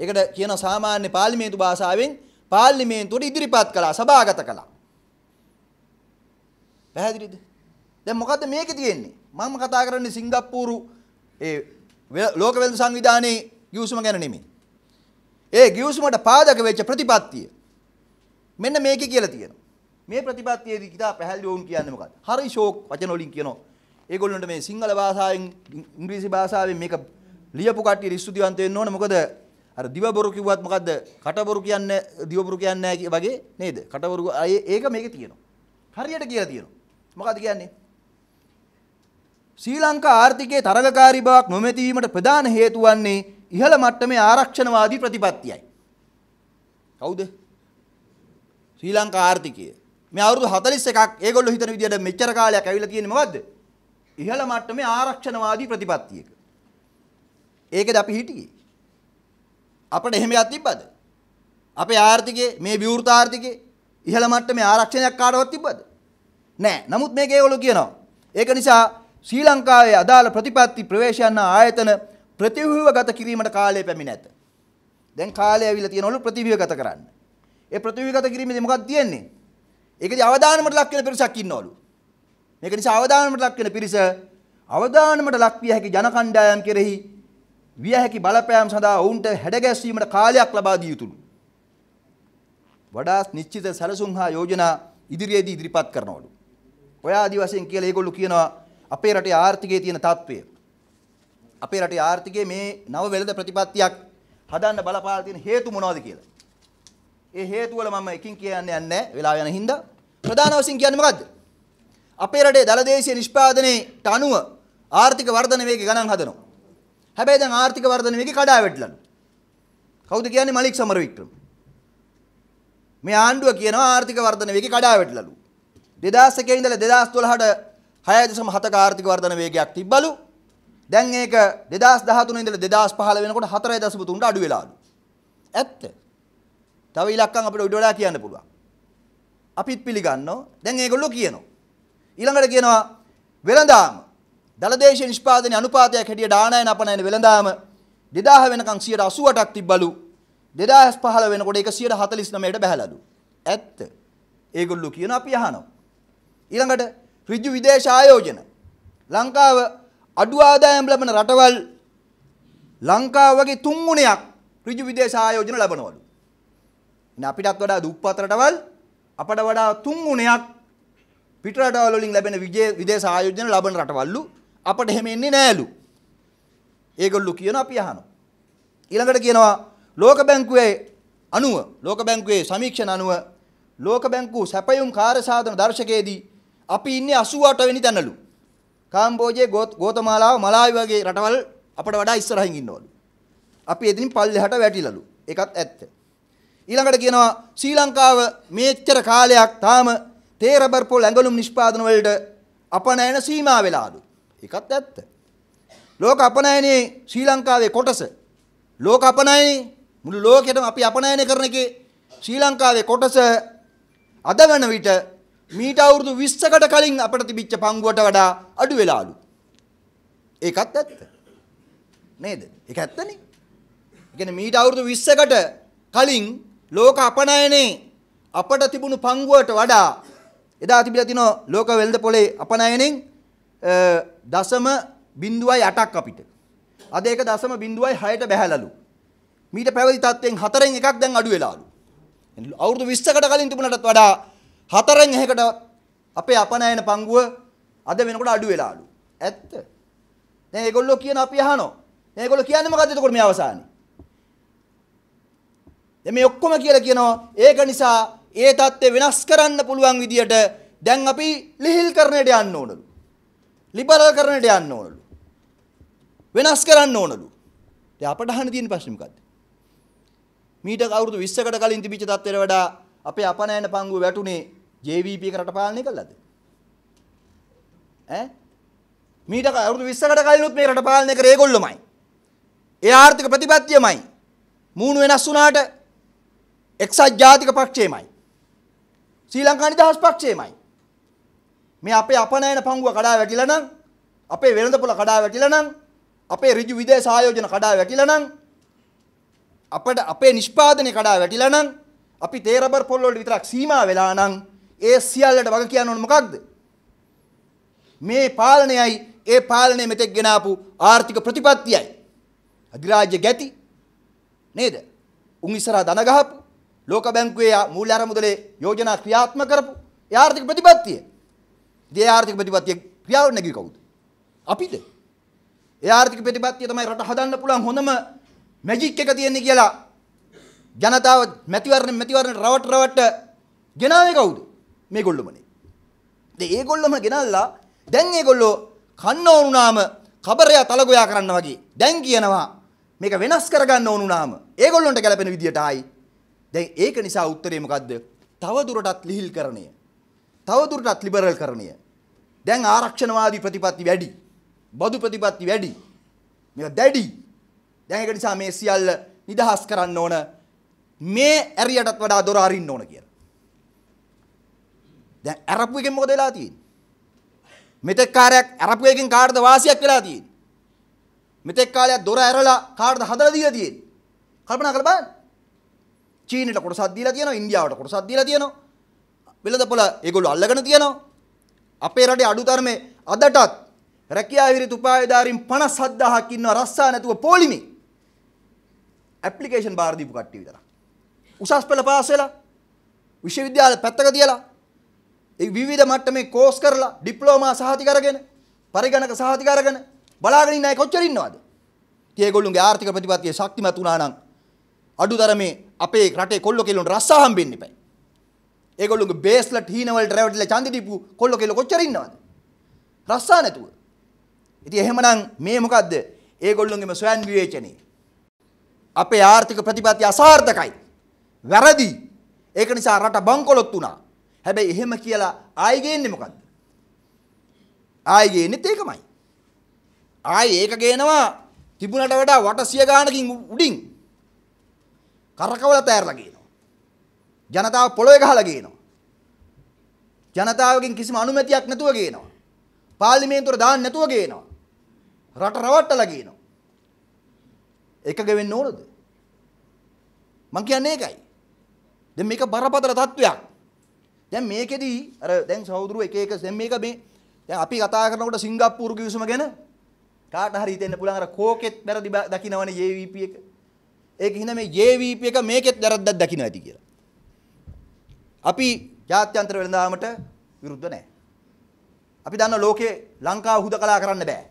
ඒකට කියන සාමාන්‍ය පාර්ලිමේන්තු භාෂාවෙන් පාර්ලිමේන්තුවට ඉදිරිපත් කළා, සභාගත කළා. පැහැදිලිද? දැන් මොකද්ද මේකේ තියෙන්නේ? මම කතා කරන්නේ සිංගප්පූරු ඒ ලෝක වෙළඳ සංවිධානයේ ගිවිසුම ගැන නෙමෙයි. ඒ ගිවිසුමට පාදක වෙච්ච ප්‍රතිපත්තිය. මෙන්න මේකේ කියලා තියෙනවා. මේ ප්‍රතිපත්තියේදී කිතා පැහැදිලි වුන් කියන්නේ මොකක්ද? හරි ෂෝක් වචන වලින් කියනවා. ඒගොල්ලන්ට මේ සිංහල භාෂාවෙන් ඉංග්‍රීසි භාෂාවෙන් මේක ලියපු කට්ටිය ස්තුතිවන්ත වෙන්න ඕනේ. මොකද අර දිවබොරු කිව්වත් මොකද්ද? කටබොරු කියන්නේ දිවබොරු කියන්නේ නැහැ වගේ නේද? කටබොරු ඒක මේකේ තියෙනවා. හරියට කියලා තියෙනවා. මොකද්ද කියන්නේ? ශ්‍රී ලංකා ආර්ථිකයේ තරගකාරී බවක් නොමැතිවීමට ප්‍රධාන හේතු වන්නේ ඉහළ මට්ටමේ ආරක්ෂණවාදී ප්‍රතිපත්තියයි. කවුද? ශ්‍රී ලංකා ආර්ථිකය. මේ අවුරුදු 41ක් ඒගොල්ලෝ හිතන විදිහට මෙච්චර කාලයක් ඇවිල්ලා තියෙන්නේ මොකද්ද? ඉහළ මට්ටමේ ආරක්ෂණවාදී ප්‍රතිපත්තියක. ඒකද අපි හිටියේ. අපිට එහෙම එකක් තිබ්බද? අපේ ආර්ථිකයේ මේ විවෘත ආර්ථිකයේ ඉහළ මට්ටමේ ආරක්ෂණයක් කාටවත් තිබ්බද? නෑ. නමුත් මේක ඒගොල්ලෝ කියනවා. ඒක නිසා ශ්‍රී ලංකාවේ අදාළ ප්‍රතිපත්ති ප්‍රවේශයන් ආයතන ප්‍රතිව්‍යුහගත කිරීමට කාලය පැමිණ ඇත. දැන් කාලය ඇවිල්ලා තියෙනවලු ප්‍රතිව්‍යුහගත කරන්න. ඒ ප්‍රතිව්‍යුහගත කිරීමේදී මොකක්ද තියෙන්නේ? ඒකදී අවදානමට ලක් වෙන පිරිසක් ඉන්නවලු. මේක නිසා අවදානමට ලක් වෙන පිරිස අවදානමට ලක් විය හැකි ජන කණ්ඩායම් කෙරෙහි විය හැකි බලපෑම් සඳහා ඔවුන්ට හැඩගැස්වීමට කාලයක් ලබා දිය යුතුලු. වඩාත් නිශ්චිත සැලසුම් හා යෝජනා ඉදිරියේදී ඉදිරිපත් කරනවලු. ඔය ආදි වශයෙන් කියලා ඒගොල්ලෝ කියනවා අපේ රටේ ආර්ථිකයේ තියෙන තත්ත්වය අපේ රටේ ආර්ථිකයේ මේ නව වෙළඳ ප්‍රතිපත්තියක් හදන්න බලපාලා තියෙන හේතු මොනවද කියලා. ඒ හේතු වල මම එකින් කියන්න යන්නේ නැහැ. වෙලාව යන හින්දා ප්‍රධාන වශයෙන් කියන්නේ මොකද්ද? අපේ රටේ දලදේශීය නිෂ්පාදනයේට අනුව ආර්ථික වර්ධන වේගය ගණන් හදනවා. හැබැයි දැන් ආර්ථික වර්ධන වේගය කඩා වැටලන. කවුද කියන්නේ මලික් සමරවික්‍රම? මේ ආණ්ඩුව කියනවා ආර්ථික වර්ධන වේගය කඩා වැටලලු. 2001 ඉඳලා 2012ට 6.7 ආර්ථික වර්ධන වේගයක් තිබ්බලු. දැන් ඒක 2013 ඉඳලා 2015 වෙනකොට 4.3ට අඩු වෙලාලු. ඇත්ත. තව ඉලක්කම් අපිට ඊට වඩා කියන්න පුළුවන්. අපිත් පිළිගන්නවා. දැන් ඒගොල්ලෝ කියනවා. ඊළඟට කියනවා වෙළඳාම දලදේශ නිෂ්පාදන අනුපාතයක් හැටියට ආනයන අපනයන වෙළඳාම 2000 වෙනකන් 188ක් තිබ්බලු. 2015 වෙනකොට ඒක 149ට බැහැලලු. ඇත්ත. ඒගොල්ලෝ කියන අපි අහනවා. ඊළඟට ඍජු විදේශ ආයෝජන ලංකාව අඩු ආදායම් ලබන රටවල් ලංකාව වගේ තුන් ගුණයක් ඍජු විදේශ ආයෝජන ලබනවලු. ඉතින් අපිටත් වඩා දුප්පත් රටවල් අපට වඩා තුන් ගුණයක් පිට රටවල් වලින් ලැබෙන විදේශ ආයෝජන ලබන රටවල්ලු අපට එහෙම එන්නේ නෑලු. ඒගොල්ලෝ කියන අපි අහනවා. ඊළඟට කියනවා ලෝක බැංකුවේ අනුව ලෝක බැංකුවේ සමීක්ෂණ අනුව ලෝක බැංකුව සැපයුම් කාර්යසාධන දර්ශකයේදී අපි ඉන්නේ 88 වෙනි තැනලු. කාම්බෝජේ ගෝතමාලාව මලාවි වගේ රටවල් අපට වඩා ඉස්සරහින් ඉන්නවලු. අපි එදින් පල්ලෙහාට වැටිලලු. ඒකත් ඇත්ත. ඊළඟට කියනවා ශ්‍රී ලංකාව මේච්චර කාලයක් තාම තේරබර් පොල් ඇඟලුම් නිෂ්පාදන වලට අපනයන සීමා වෙලාලු. ඒකත් ඇත්ත. ලෝක අපනයනයේ ශ්‍රී ලංකාවේ කොටස ලෝක අපනයනේ මුළු ලෝකෙටම අපි අපනයනය කරන එකේ ශ්‍රී ලංකාවේ කොටස අද වන විට මීට අවුරුදු 20කට කලින් අපිට තිබිච්ච පංගුවට වඩා අඩු වෙලාලු. ඒකත් ඇත්ත. නේද? ඒක ඇත්තනේ. ඒ කියන්නේ මීට අවුරුදු 20කට කලින් ලෝක අපනයනේ අපට තිබුණු පංගුවට වඩා එදා තිබිලා තිනෝ ලෝක වෙළඳ පොලේ අපනයනෙන් දශම 0.8ක් අපිට. අද ඒක දශම 0.6ට බැහැලලු. මීට පැවති තත්ත්වෙන් හතරෙන් එකක් දැන් අඩු වෙලාලු. අවුරුදු 20කට කලින් තිබුණටත් වඩා හතරෙන් එහෙකට අපේ අපනයන පංගුව අද වෙනකොට අඩු වෙලාලු. ඇත්ත. දැන් ඒගොල්ලෝ කියන අපි අහනවා. දැන් ඒගොල්ලෝ කියන්නේ මොකද්ද එතකොට මේ අවසානයේ? දැන් මේ ඔක්කොම කියලා කියනවා ඒක නිසා ඒ தත්ත්වය වෙනස් කරන්න පුළුවන් විදියට දැන් අපි ලිහිල් කරණයට යන්න ඕනලු. ලිබරල් කරණයට යන්න ඕනලු. වෙනස් කරන්න ඕනලු. දැන් අපට අහන්න තියෙන ප්‍රශ්නේ මොකද්ද? මීට අවුරුදු 20කට කලින් තිබිච්ච தත්ත්වයට වඩා අපේ අපනයන පංගුව වැටුනේ JVP එක රට පාලනය කළාද? ඈ මීට අවුරුදු 20කට කලිනුත් මේ රට පාලනය කරේ ඒගොල්ලොමයි. ඒ ආර්ථික ප්‍රතිපත්තියමයි. මූණු වෙනස් වුණාට එක්සත් ජාතික පක්ෂයමයි. ශ්‍රී ලංකා නිදහස් පක්ෂයමයි. මේ අපේ අපනයන පංගුව කඩා වැටිලා නම් අපේ වෙළඳපොළ කඩා වැටිලා නම් අපේ ඍජු විදේශ ආයෝජන කඩා වැටිලා නම් අපට අපේ නිෂ්පාදනය කඩා වැටිලා නම් අපි තේ රබර් පොල් වලට විතරක් සීමා වෙලා නම් ඒ සියල්ලට වග කියන්න ඕන මොකක්ද? මේ පාලනයයි ඒ පාලනය මෙතෙක් ගෙනාපු ආර්ථික ප්‍රතිපත්තියයි. අධිරාජ්‍ය ගැති නේද? උන් ඉස්සරහා දන ගහපු ලෝක බැංකුවේ මූල්‍ය අරමුදලේ යෝජනා ක්‍රියාත්මක කරපු ඒ ආර්ථික ප්‍රතිපත්තිය. ඒ ආර්ථික ප්‍රතිපත්තිය ක්‍රියාවට නැගී කවුද? අපිද? ඒ ආර්ථික ප්‍රතිපත්තිය තමයි රට හදන්න පුළුවන් හොඳම මැජික් එක තියෙන්නේ කියලා ජනතාව මැතිවරණ මැතිවරණ රවට රවට ගෙනාවේ කවුද? මේ ගොල්ලොමනේ. ඒ ගොල්ලොම ගෙනල්ලා දැන් ඒ ගොල්ලෝ කන්න ඕනුනාම කබරයා තලගොයා කරන්න වගේ දැන් කියනවා මේක වෙනස් කරගන්න ඕනුනාම ඒගොල්ලොන්ට ගැලපෙන විදියට ආයි. දැන් ඒක නිසා උත්තරේ මොකද්ද? තව දුරටත් ලිහිල් කරණය. තව දුරටත් ලිබරල් කරණය. දැන් ආරක්ෂණවාදී ප්‍රතිපත්ති වැඩි. බදු ප්‍රතිපත්ති වැඩි. මේක දැඩි. දැන් ඒක නිසා මේ සියල්ල නිදහස් කරන්න ඕන. මේ ඇරියටත් වඩා දොර අරින්න ඕන කියලා. දැන් අරපු එකෙන් මොකද වෙලා තියෙන්නේ? මෙතෙක් කාර්යයක් අරපු එකෙන් කාටද වාසියක් වෙලා තියෙන්නේ? මෙතෙක් කාලයක් දොර ඇරලා කාටද හදලා දීලා තියෙන්නේ? කල්පනා කරලා බලන්න. චීනෙට කොටසක් දීලා තියෙනවා, ඉන්දියාවට කොටසක් දීලා තියෙනවා. වෙළඳපොළ ඒගොල්ලෝ අල්ලගෙන තියෙනවා. අපේ රටේ අඩුතරමේ අදටත් රැකියා විරිත් උපායධාරීන් 57000ක් ඉන්නවා රස්සා නැතුව පොලිමේ. ඇප්ලිකේෂන් බාර දීපු කට්ටිය විතරක්. උසස් පෙළ පාස් වෙලා විශ්වවිද්‍යාල පැත්තක තියලා ඒ විවිධ මට්ටමේ කෝස් කරලා ඩිප්ලෝමා සහතික අරගෙන පරිගණක සහතික අරගෙන බලාගෙන ඉන්න අය කොච්චර ඉන්නවද? ඉතින් ඒගොල්ලොන්ගේ ආර්ථික ප්‍රතිපත්තිය ශක්තිමත් වුණා නම් අඩුතරමේ අපේ රටේ කොල්ල කෙල්ලොන්ට රස්සා හම්බෙන්න එපයි. ඒගොල්ලොන්ගේ බේස්ලට් හීනවලට රැවටිලා චන්දි දීපු කොල්ල කෙල්ල කොච්චර ඉන්නවද? රස්සා නැතුව. ඉතින් එහෙමනම් මේ මොකද්ද? ඒගොල්ලොන්ගේම ස්වයන් විවේචනය. අපේ ආර්ථික ප්‍රතිපත්තිය අසාර්ථකයි. වැරදි. ඒක නිසා රට බංකොලොත් වුණා. හැබැයි එහෙම කියලා ආයි ගේන්නේ මොකද්ද? ආයි ගේන්නේත් ඒකමයි. ආයි ඒක ගේනවා තිබුණට වඩා වට 100 ගානකින් උඩින් කරකවල තෑරලා ගේනවා. ජනතාව පොළොවේ ගහලා ගේනවා. ජනතාවගෙන් කිසිම අනුමැතියක් නැතුව ගේනවා. පාර්ලිමේන්තුවට දාන්න නැතුව ගේනවා. රට රවට්ටලා ගේනවා. එකග වෙන්න ඕනද? මං කියන්නේ ඒකයි. දැන් මේක බරපතල තත්වයක්. දැන් මේකෙදී අර දැන් සහෝදරුවෝ එක එක දැන් මේක මේ දැන් අපි කතා කරනකොට සිංගප්පූරු කිවිසුම ගැන කාට හරි හිතෙන්න පුළුවන් අර කෝකෙත් වැරදි දකින්නවනේ JVP එක. ඒක හිනා මේ JVP එක මේකෙත් වැරද්දක් දකින්න ඇති කියලා. අපි ජාත්‍යන්තර වෙළඳාමට විරුද්ධ නැහැ. අපි දන්න ලෝකේ ලංකාව හුදකලා කරන්න බෑ.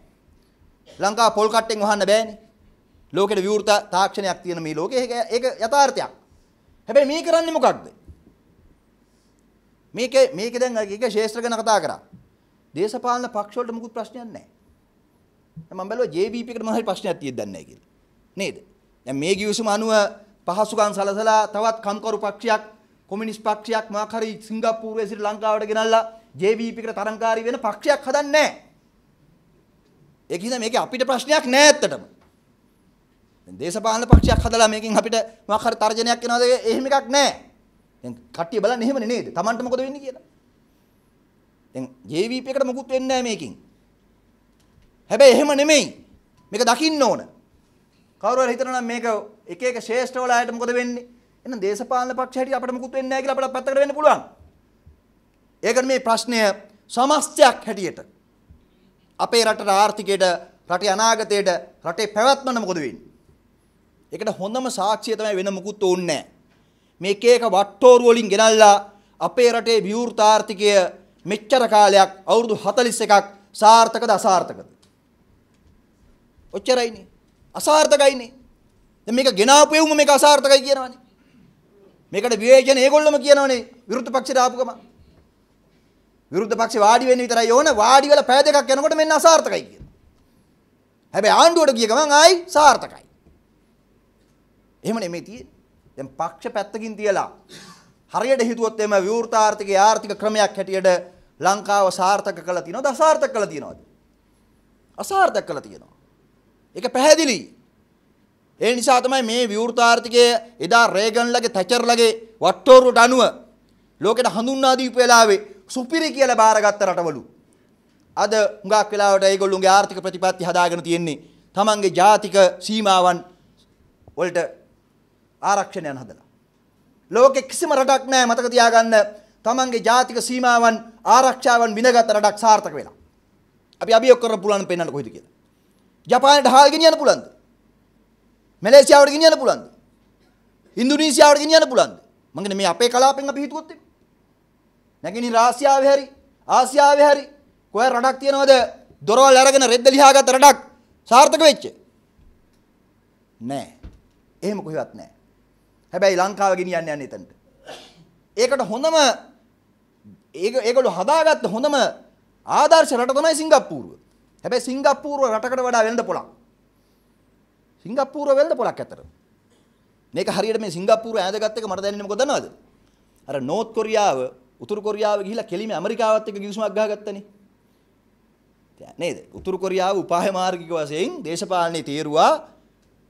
ලංකාව පොල් කට්ටෙන් වහන්න බෑනේ. ලෝකෙට විවෘත තාක්ෂණයක් තියෙන මේ ලෝකේ ඒක ඒක යථාර්ථයක්. හැබැයි මේ කරන්නේ මොකක්ද? මේක මේක දැන් ඒක ශේෂ්ත්‍ර ගැන කතා කරා. දේශපාලන පක්ෂ වලට මුකුත් ප්‍රශ්නයක් නැහැ. මම බැලුවා JVP එකට මොනවද ප්‍රශ්නයක් තියෙද්ද නැහැ කියලා. නේද? දැන් මේ ගිවිසුම අනුව පහසුකම් සලසලා තවත් කම්කරු පක්ෂයක් කොමියුනිස්ට් පක්ෂයක් මොකක් හරි සිංගප්පූරුවේ සිට ලංකාවට ගෙනල්ලා JVP එකට තරංකාරී වෙන පක්ෂයක් හදන්නේ නැහැ. ඒක හින්දා මේකේ අපිට ප්‍රශ්නයක් නැහැ ඇත්තටම. දේශපාලන පක්ෂයක් හදලා මේකෙන් අපිට මොකක් හරි තර්ජනයක් එනවද? එහෙම එකක් නැහැ. දැන් කට්ටිය බලන්නේ එහෙමනේ නේද? Tamanට මොකද වෙන්නේ කියලා. දැන් JVP එකට මොකුත් වෙන්නේ නැහැ මේකෙන්. හැබැයි එහෙම නෙමෙයි. මේක දකින්න ඕන. කවුරු හරි හිතනවා නම් මේක එක එක ශ්‍රේෂ්ඨ වලට මොකද වෙන්නේ? එහෙනම් දේශපාලන පක්ෂ හැටියට අපිට මොකුත් වෙන්නේ නැහැ කියලා අපිට පැත්තකට වෙන්න පුළුවන්. ඒකට මේ ප්‍රශ්නය සමස්තයක් හැටියට අපේ රටට ආර්ථිකයට රටේ අනාගතයට රටේ පැවැත්මට මොකද වෙන්නේ? ඒකට හොඳම සාක්ෂිය තමයි වෙන මොකුත් ඕනේ නැහැ. මේක එක වට්ටෝරු වලින් ගෙනල්ලා අපේ රටේ විවෘත ආර්ථිකය මෙච්චර කාලයක් අවුරුදු 41ක් සාර්ථකද අසාර්ථකද? ඔච්චරයිනේ. අසාර්ථකයිනේ. දැන් මේක ගෙනාපු එවුම මේක අසාර්ථකයි කියනවනේ. මේකට විවේචන ඒගොල්ලොම කියනවනේ විරුද්ධ පක්ෂයට ආපු ගමන්. විරුද්ධ පක්ෂේ වාඩි වෙන්න විතරයි ඕන වාඩි වෙලා පය දෙකක් යනකොට මෙන්න අසාර්ථකයි කියනවා. හැබැයි ආණ්ඩුවට ගිය ගමන් ආයි සාර්ථකයි. එහෙම නෙමෙයි තියෙන්නේ. දැන් පක්ෂ පැත්තකින් තියලා හරියට හිතුවොත් එම විවෘතාර්ථික ආර්ථික ක්‍රමයක් හැටියට ලංකාව සාර්ථක කළා තියෙනවද අසාර්ථක කළා තියෙනවද අසාර්ථක කළා තියෙනවා ඒක පැහැදිලියි ඒ නිසා තමයි මේ විවෘතාර්ථිකය එදා රේගන්ලගේ තැචර්ලගේ වට්ටෝරුවට අනුව ලෝකෙට හඳුන්වා දීපු වෙලාවේ සුපිරි කියලා බාරගත්ත රටවලු. අද හුඟක් වෙලාවට ඒගොල්ලොන්ගේ ආර්ථික ප්‍රතිපත්ති හදාගෙන තියෙන්නේ තමන්ගේ ජාතික සීමාවන් වලට ආරක්ෂණයන් හදලා. ලෝකෙ කිසිම රටක් නෑ මතක තියාගන්න තමන්ගේ ජාතික සීමාවන් ආරක්ෂාවන් විඳගත් රටක් සාර්ථක වෙලා. අපි අභියෝග කරලා පුළුවන් පෙන්වන්න කොහෙද කියලා. ජපානයට හාල් ගෙනියන්න පුළුවන්ද? මැලේසියාවට ගෙනියන්න පුළුවන්ද? ඉන්දුනීසියාවට ගෙනියන්න පුළුවන්ද? මං කියන්නේ මේ අපේ කලාපෙන් අපි හිතුවොත් එන්නේ. නැගිනි රාසියාවේ හරි ආසියාවේ හරි කොහේ රටක් තියනවද දොරවල් අරගෙන රෙද්ද ලියාගත් රටක් සාර්ථක වෙච්ච? නෑ. එහෙම කොහෙවත් නෑ. හැබැයි ලංකාව ගෙනියන්න යන්නේ එතනට. ඒකට හොඳම ඒගොල්ලෝ හදාගත්ත හොඳම ආදර්ශ රට තමයි සිංගප්පූරුව. හැබැයි සිංගප්පූරුව රටකට වඩා වෙළඳ පොළක්. සිංගප්පූරුව වෙළඳ පොළක් අතර. මේක හරියට මේ සිංගප්පූරුව ඈඳගත් එක මට දැනෙන්නේ මොකද දන්නවද? අර නෝත් කොරියාව, උතුරු කොරියාව ගිහිලා කෙලිම ඇමරිකාවත් එක්ක ගිවිසුමක් ගහගත්තනේ. නේද? උතුරු කොරියාව උපාය මාර්ගික වශයෙන් දේශපාලනේ තීරුවා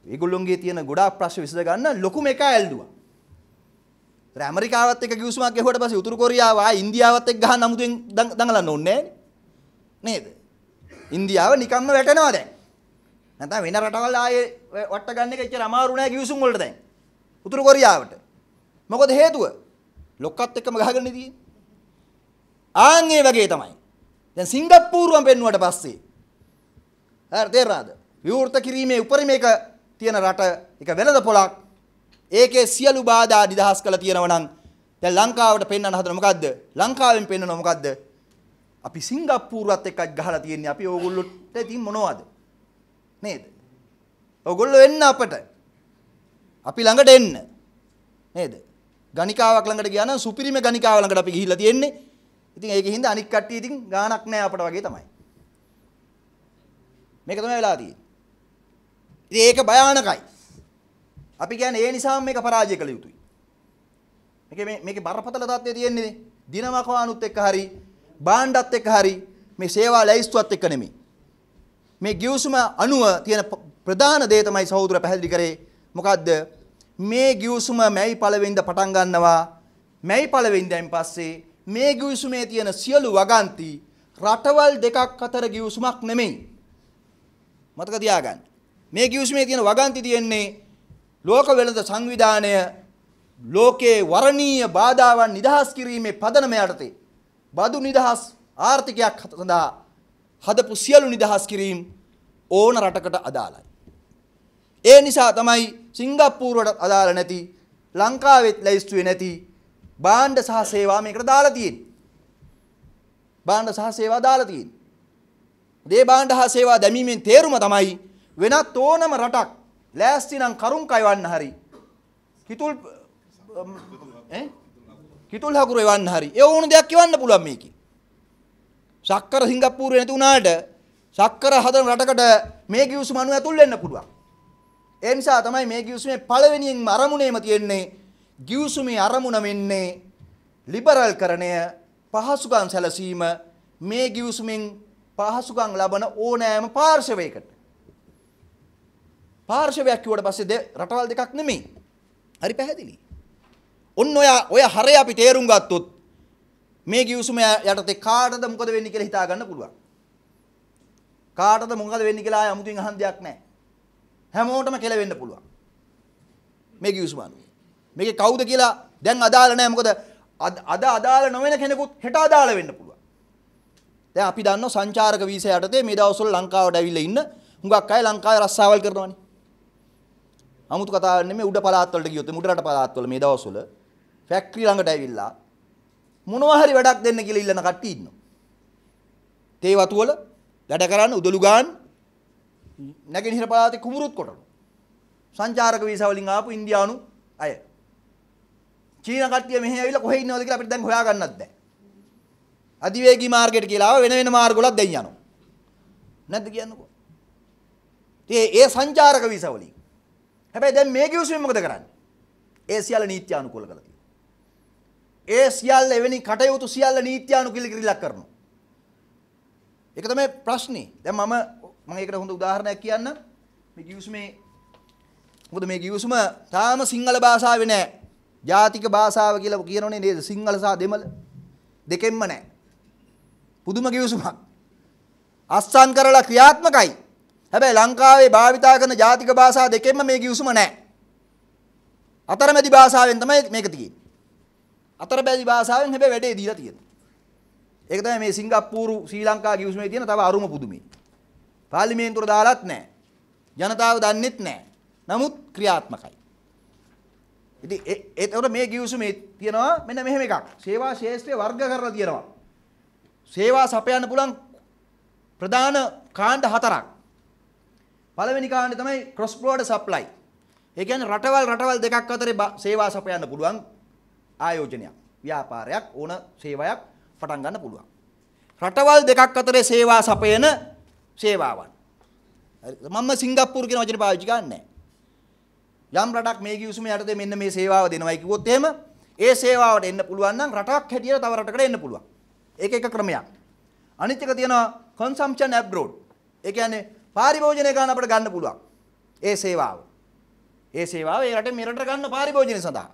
ඒගොල්ලොන්ගේ තියෙන ගොඩාක් ප්‍රශ්න විසඳ ගන්න ලොකුම එක ඇල්දුවා. ඒතර ඇමරිකාවත් එක්ක කිව්සුමක් ගෙහුවට පස්සේ උතුරු කොරියාව ආ ඉන්දියාවත් එක්ක ගහන්න අමුතුවෙන් දඟලන්න ඕනේ නේද? ඉන්දියාව නිකම්ම වැටෙනවා දැන්. නැත්නම් වෙන රටවල් ආයේ වට ගන්න එක එච්චර අමාරු නෑ කිව්සුම් වලට දැන්. උතුරු කොරියාවට. මොකද හේතුව? ලොක්කත් එක්කම ගහගෙන ඉදී. ආන් ඒ වගේ තමයි. දැන් සිංගප්පූරුවම පෙන්නුවට පස්සේ හරි තේරෙනවද? විවෘත කිරීමේ උපරිම එක තියෙන රට එක වෙළඳ පොලක්. ඒකේ සියලු බාධා නිදහස් කළා තියෙනවා නම් දැන් ලංකාවට පෙන්වන්න හදන මොකද්ද? ලංකාවෙන් පෙන්වන මොකද්ද? අපි සිංගප්පූරුවත් එක්කත් ගහලා තියෙන්නේ. අපි ඕගොල්ලොන්ට ඉතින් මොනවද? නේද? ඕගොල්ලෝ එන්න අපට. අපි ළඟට එන්න. නේද? ගණිකාවක් ළඟට ගියා නම් සුපිරිම ගණිකාව ළඟට අපි ගිහිල්ලා තියෙන්නේ. ඉතින් ඒකෙන් හින්දා අනික් කට්ටිය ඉතින් ගාණක් නැහැ අපට වගේ තමයි. මේක තමයි වෙලා තියෙන්නේ. ඉතින් ඒක භයානකයි. අපි කියන්නේ ඒ නිසාම මේක පරාජය කළ යුතුයි. මේකේ මේ මේකේ බරපතල තත්ත්වය තියෙන්නේ දිනමකවානුත් එක්ක හරි බාණ්ඩත් එක්ක හරි මේ සේවා ලැයිස්තුවත් එක්ක නෙමෙයි. මේ ගිවිසුම අනුව තියෙන ප්‍රධාන දේ තමයි සහෝදර පැහැදිලි කරේ. මොකද්ද? මේ ගිවිසුම මැයි පළවෙනිද පටන් ගන්නවා. මැයි පළවෙනිදෙන් පස්සේ මේ ගිවිසුමේ තියෙන සියලු වගන්ති රටවල් දෙකක් අතර ගිවිසුමක් නෙමෙයි. මතක තියාගන්න. මේ කිවිසුමේ තියෙන වගන්ති තියෙන්නේ ලෝක වෙළඳ සංවිධානය ලෝකේ වරණීය බාධාවන් නිදහස් කිරීමේ පදනම යටතේ බදු නිදහස් ආර්ථිකයක් සඳහා හදපු සියලු නිදහස් කිරීම ඕන රටකට අදාළයි. ඒ නිසා තමයි සිංගප්පූරුවට අදාළ නැති ලංකාවෙත් ලැයිස්තුවේ නැති බාණ්ඩ සහ සේවා මේකට දාලා තියෙන්නේ. බාණ්ඩ සහ සේවා දාලා තියෙන්නේ. මේ බාණ්ඩ හා සේවා දැමීමෙන් තේරුම තමයි වෙනත් ඕනම රටක් ලෑස්ති නම් කරුම් කයවන්න හරි. කිතුල් කිතුල් හකුරු එවන්න හරි. ඒ ඕන දෙයක් කියවන්න පුළුවන් මේකේ. සක්කර සිංගප්පූරුවේ නැති වුණාට සක්කර හදන රටකට මේ කිවිසුම අනුව ඇතුල් වෙන්න පුළුවන්. ඒ නිසා තමයි මේ කිවිසුමේ පළවෙනියෙන්ම අරමුණේම තියෙන්නේ කිවිසුමේ අරමුණ වෙන්නේ ලිබරල් කරණය පහසුකම් සැලසීම මේ කිවිසුමෙන් පහසුකම් ලබන ඕනෑම පාර්ශවයකට පාර්ශවයක් කිව්වට පස්සේ රටවල් දෙකක් නෙමෙයි. හරි පැහැදිලි. ඔන්න ඔය ඔය හරය අපි තේරුම් ගත්තොත් මේ ගිවිසුම යටතේ කාටද මොකද වෙන්නේ කියලා හිතා ගන්න පුළුවන්. කාටද මොකද වෙන්නේ කියලා ආය අමුතුවෙන් අහන් දෙයක් නැහැ. හැමෝටම කෙලවෙන්න පුළුවන්. මේ ගිවිසුම අනුව. මේකේ කවුද කියලා දැන් අදාළ නැහැ මොකද අද අදාළ නොවන කෙනෙකුත් හෙට අදාළ වෙන්න පුළුවන්. දැන් අපි දන්නවා සංචාරක වීසා යටතේ මේ දවස්වල ලංකාවට ඇවිල්ලා ඉන්න හුඟක් අය ලංකාවේ රස්සාවල් කරනවානේ. අමුතු කතාවක් නෙමෙයි උඩ පළාත්වලට ගියොත් උඩ රට පළාත්වල මේ දවස්වල ෆැක්ටරි ළඟට ඇවිල්ලා මොනවා හරි වැඩක් දෙන්න කියලා ඉල්ලන කට්ටිය ඉන්නවා. තේ වතු වල වැඩ කරන්න උදළු ගන්න නැගෙනහිර පළාතේ කුඹුරුත් කොටනවා. සංචාරක වීසා වලින් ආපු ඉන්දියානු අය. චීන කට්ටිය මෙහෙ ඇවිල්ලා කොහෙ ඉන්නවද කියලා අපිට දැන් හොයාගන්නත් බෑ. අධිවේගී මාර්ගයට කියලා ආව වෙන වෙන මාර්ගවලත් දැන් යනවා. නැද්ද කියන්නකෝ. ඒ ඒ සංචාරක වීසා වලින් හැබැයි දැන් මේ ගිවිසුම මොකද කරන්නේ? ඒ සියල්ල නීත්‍යානුකූල කරලා තියෙනවා. ඒ සියල්ල එවැනි කටයුතු සියල්ල නීත්‍යානුකූල කිරිලක් කරනවා. ඒක තමයි ප්‍රශ්නේ. දැන් මම මම ඒකට හොඳ උදාහරණයක් කියන්න. මේ ගිවිසුමේ මොකද මේ ගිවිසුම තාම සිංහල භාෂාවේ නෑ. ජාතික භාෂාව කියලා කියනෝනේ නේද? සිංහල සහ දෙමළ දෙකෙන්ම නෑ. පුදුම ගිවිසුමක්. අස්සන් කරලා ක්‍රියාත්මකයි. හැබැයි ලංකාවේ භාවිතා කරන ජාතික භාෂා දෙකෙන්ම මේ කිවිසුම නැහැ. අතරමැදි භාෂාවෙන් තමයි මේක තියෙන්නේ. අතරමැදි භාෂාවෙන් හැබැයි වැඩේ දීලා තියෙනවා. ඒක තමයි මේ සිංගප්පූරු ශ්‍රී ලංකා කිවිසුමේ තියෙන තව අරුම පුදුමේ. පාර්ලිමේන්තුවට දාලත් නැහැ. ජනතාව දන්නෙත් නැහැ. නමුත් ක්‍රියාත්මකයි. ඉතින් ඒතකොට මේ කිවිසුමේ තියෙනවා මෙන්න මෙහෙම එකක්. සේවා ශාස්ත්‍රය වර්ග කරලා තියෙනවා. සේවා සපයන්න පුළුවන් ප්‍රධාන කාණ්ඩ හතරක්. පළවෙනි කාණ්ඩේ තමයි ක්‍රොස් බෝඩර් සප්ලයි. ඒ කියන්නේ රටවල් රටවල් දෙකක් අතරේ සේවා සපයන්න පුළුවන් ආයෝජනයක්. ව්‍යාපාරයක් ඕන සේවයක් පටන් ගන්න පුළුවන්. රටවල් දෙකක් අතරේ සේවා සපයන සේවාවන්. මම සිංගප්පූරු කියන වචනේ පාවිච්චි කරන්නේ යම් රටක් මේ කිවිසුම යටතේ මෙන්න මේ සේවාව දෙනවයි කිව්වොත් එහෙම ඒ සේවාවට එන්න පුළුවන් නම් රටක් හැටියට තව රටකට එන්න පුළුවන්. ඒක එක ක්‍රමයක්. අනිත් එක තියෙනවා consumption abroad. ඒ කියන්නේ පාරිභෝජනය ගන්න අපිට ගන්න පුළුවන්. ඒ සේවාව. ඒ සේවාව ඒ රටේ මෙරට ගන්න පාරිභෝජනය සඳහා.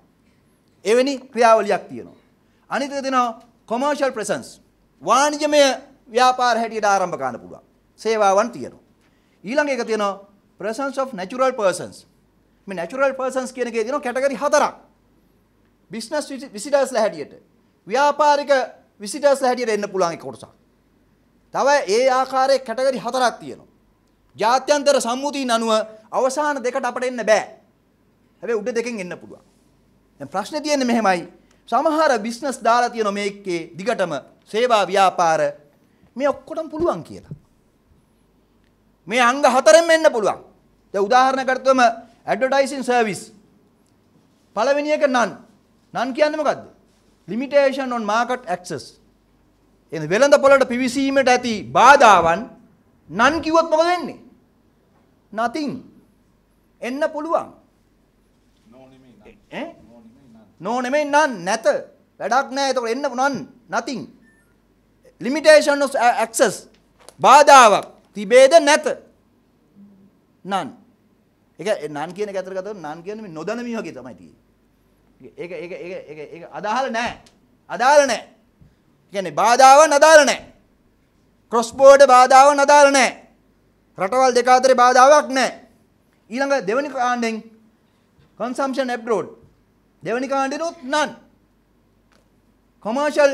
එවැනි ක්‍රියාවලියක් තියෙනවා. අනිත් එක දෙනවා කොමර්ෂල් ප්‍රසන්ස්. වාණිජමය ව්‍යාපාර හැටියට ආරම්භ කරන්න පුළුවන්. සේවාවන් තියෙනවා. ඊළඟ එක තියෙනවා presence of natural persons. මේ natural persons කියන එකේ තියෙනවා කැටගරි හතරක්. business visitors ලා හැටියට ව්‍යාපාරික visitors ලා හැටියට එන්න පුළුවන් එක කොටසක්. තව ඒ ආකාරයේ කැටගරි හතරක් තියෙනවා. ජාත්‍යන්තර සම්මුතියන් අනුව අවසාන දෙකට අපට එන්න බෑ. හැබැයි උඩ දෙකෙන් එන්න පුළුවන්. දැන් ප්‍රශ්නේ තියෙන්නේ මෙහෙමයි. සමහර බිස්නස් දාලා තියෙන මේකේ දිගටම සේවා ව්‍යාපාර මේ ඔක්කොටම පුළුවන් කියලා. මේ අංග හතරෙන්ම එන්න පුළුවන්. දැන් උදාහරණයක් ගත්තොම ඇඩ්වර්ටයිසින් සර්විස්. පළවෙනි එක නන්. නන් කියන්නේ මොකද්ද? limitation on market access. එන වෙළඳ පොළට පිවිසීමට ඇති බාධාවන් නන් කිව්වොත් මොකද වෙන්නේ? nothing එන්න පුළුවන් නෝ නෙමෙයි නන් නැත වැඩක් නැහැ එතකොට එන්න නන් nothing limitation of access බාධාවක් තිබේද නැත නන් ඒක නන් කියන එක අතර ගත්තොත් නන් කියන්නේ මේ නොදැන මිනිහ වගේ තමයි තියෙන්නේ ඒක ඒක ඒක ඒක ඒක අදාළ නැහැ අදාළ නැහැ කියන්නේ බාධාව නදාළ නැහැ ක්‍රොස් බෝඩ් බාධාව නදාළ නැහැ රටවල් දෙක අතරේ බාධාවක් නැහැ. ඊළඟ දෙවනි කාණ්ඩෙන් consumption abroad දෙවනි කාණ්ඩෙනුත් none. commercial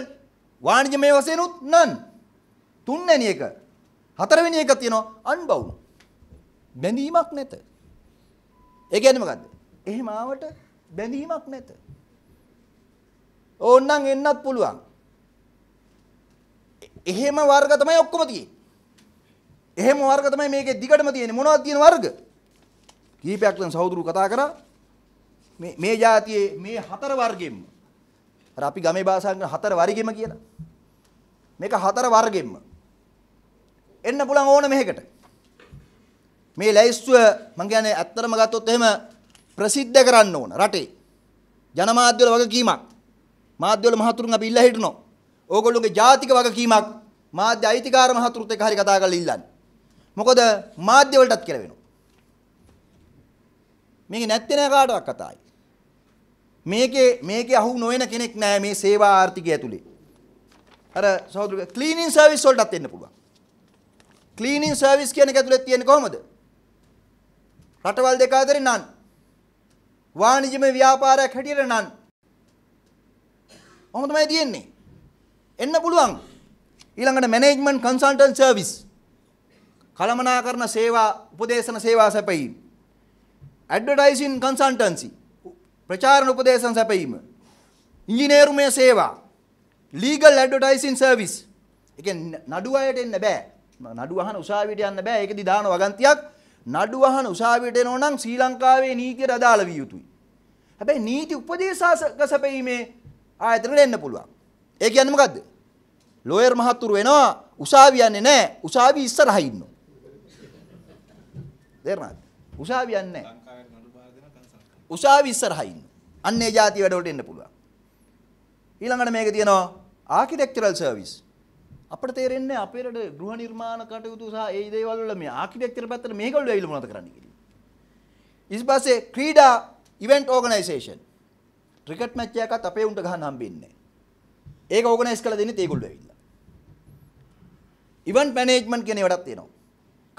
වාණිජමය වශයෙන්ුත් none. තුන්වැනි එක හතරවෙනි එක තියෙනවා unbound. බැඳීමක් නැත. ඒ කියන්නේ මොකද්ද? එහෙම ආවට බැඳීමක් නැත. ඕන්නම් එන්නත් පුළුවන්. එහෙම වර්ග තමයි ඔක්කොම තියෙන්නේ. එහෙම වර්ග තමයි මේකේ දිගටම තියෙන්නේ. මොනවද තියෙන වර්ග? කීපයක් දැන් සහෝදරු කතා කරා. මේ මේ જાතියේ මේ හතර වර්ගෙම්ම. අර අපි ගමේ භාෂාවෙන් හතර වර්ගෙම කියලා. මේක හතර වර්ගෙම්ම. එන්න පුළුවන් ඕන මෙහෙකට. මේ ලැයිස්තුව මං කියන්නේ ඇත්තටම ගත්තොත් එහෙම ප්‍රසිද්ධ කරන්න ඕන රටේ. ජනමාධ්‍යවල වගකීමක්. මාධ්‍යවල මහතුරුන් අපි ඉල්ලා හිටනවා. ඕගොල්ලෝගේ ජාතික වගකීමක් මාධ්‍ය අයිතිකාර මහතුරුත් එක්ක හරි කතා කරලා ඉල්ලන්න. මොකද මාධ්‍ය වලටත් කියලා වෙනවා. මේක නැත්තේ නෑ කාටවත් කතායි. මේකේ මේකේ අහු නොවන කෙනෙක් නෑ මේ සේවා ආර්ථිකය ඇතුලේ. අර සහෝදර ක්ලීනින් සර්විස් වලටත් එන්න පුළුවන්. ක්ලීනින් සර්විස් කියන එක ඇතුලේ තියෙන්නේ කොහොමද? රටවල් දෙක අතරේ නන්. වාණිජමය ව්‍යාපාරයක් හැටියට නන්. ඔහොම තමයි තියෙන්නේ. එන්න පුළුවන්. ඊළඟට මැනේජ්මන්ට් කන්සල්ටන්ට් සර්විස් කළමනාකරණ සේවා උපදේශන සේවා සැපයීම ඇඩ්වර්ටයිසින් කන්සල්ටන්සි ප්‍රචාරණ උපදේශන සැපයීම ඉංජිනේරුමය සේවා ලීගල් ඇඩ්වර්ටයිසින් සර්විස් එක නඩු අයට එන්න බෑ නඩු අහන උසාවියට යන්න බෑ ඒකදී දාන වගන්තියක් නඩු අහන උසාවියට එනෝ නම් ශ්‍රී ලංකාවේ නීතියට අදාළ විය යුතුයි හැබැයි නීති උපදේශක සැපයීමේ ආයතනට එන්න පුළුවන් ඒ කියන්නේ මොකද්ද ලෝයර් මහතුරු වෙනවා උසාවියන්නේ නැහැ උසාවි ඉස්සරහා ඉන්නවා තේරෙනවද? උසාවියක් නැහැ. උසාවි ඉස්සරහා ඉන්න. අන්නේ જાති වැඩවලට එන්න පුළුවන්. ඊළඟට මේක තියෙනවා ආකිටෙක්චරල් සර්විස්. අපිට තේරෙන්නේ අපේ රට ගෘහ නිර්මාණ කටයුතු සහ ඒ දේවල් වල මේ ආකිටෙක්චර් පැත්තට මේකවල ඇවිල්ලා මොනවද කරන්න කියලා. ඊට පස්සේ ක්‍රීඩා ඉවෙන්ට් ඕගනයිසේෂන්. ක්‍රිකට් මැච් එකකත් අපේ උන්ට ගහන්න හම්බෙන්නේ නැහැ. ඒක ඕගනයිස් කරලා දෙන්නේ ඒගොල්ලෝ ඇවිල්ලා. ඉවෙන්ට් මැනේජ්මන්ට් කියන ඒවටත් තියෙනවා.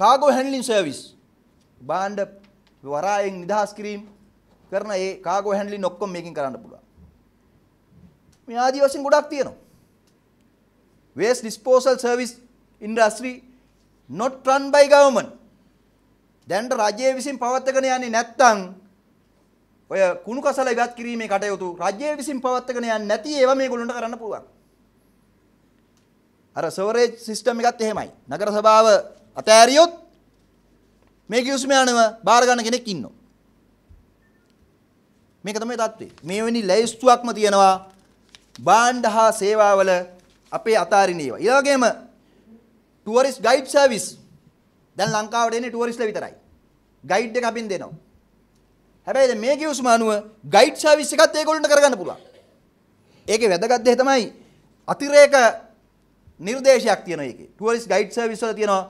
කාගෝ හැන්ඩ්ලින් සර්විස්. බාණ්ඩ වරායෙන් නිදහස් කිරීම කරන ඒ කාගෝ හැන්ඩ්ලින් ඔක්කොම මේකෙන් කරන්න පුළුවන්. මේ ආදි වශයෙන් ගොඩක් තියෙනවා. waste disposal service industry not run by government. දැන් රජය විසින් පවත්වාගෙන යන්නේ නැත්නම් ඔය කුණු කසල ඉවත් කිරීමේ කටයුතු රජය විසින් පවත්වාගෙන යන්නේ නැති ඒවා මේගොල්ලන්ට කරන්න පුළුවන්. අර සවරේජ් සිස්ටම් එකත් එහෙමයි. නගර සභාව අතෑරියොත් මේක යුස්මයානව බාරගන්න කෙනෙක් ඉන්නවා. මේක තමයි தત્ත්වය. මේවැනි ලැයිස්තුවක්ම තියෙනවා බාණ්ඩ හා සේවාවල අපේ අතාරින ඒවා. ඒ වගේම ටුවරිස්ට් ගයිඩ් සර්විස් දැන් ලංකාවට එන්නේ ටුවරිස්ට්ලා විතරයි. ගයිඩ් එක අපින් දෙනවා. හැබැයි දැන් මේකේ යුස්ම අනුව ගයිඩ් සර්විස් එකත් ඒගොල්ලන්ට කරගන්න පුළුවන්. ඒකේ වැදගත් දේ තමයි අතිරේක නිර්දේශයක් තියෙනවා ඒකේ. ටුවරිස්ට් ගයිඩ් සර්විස් වල තියෙනවා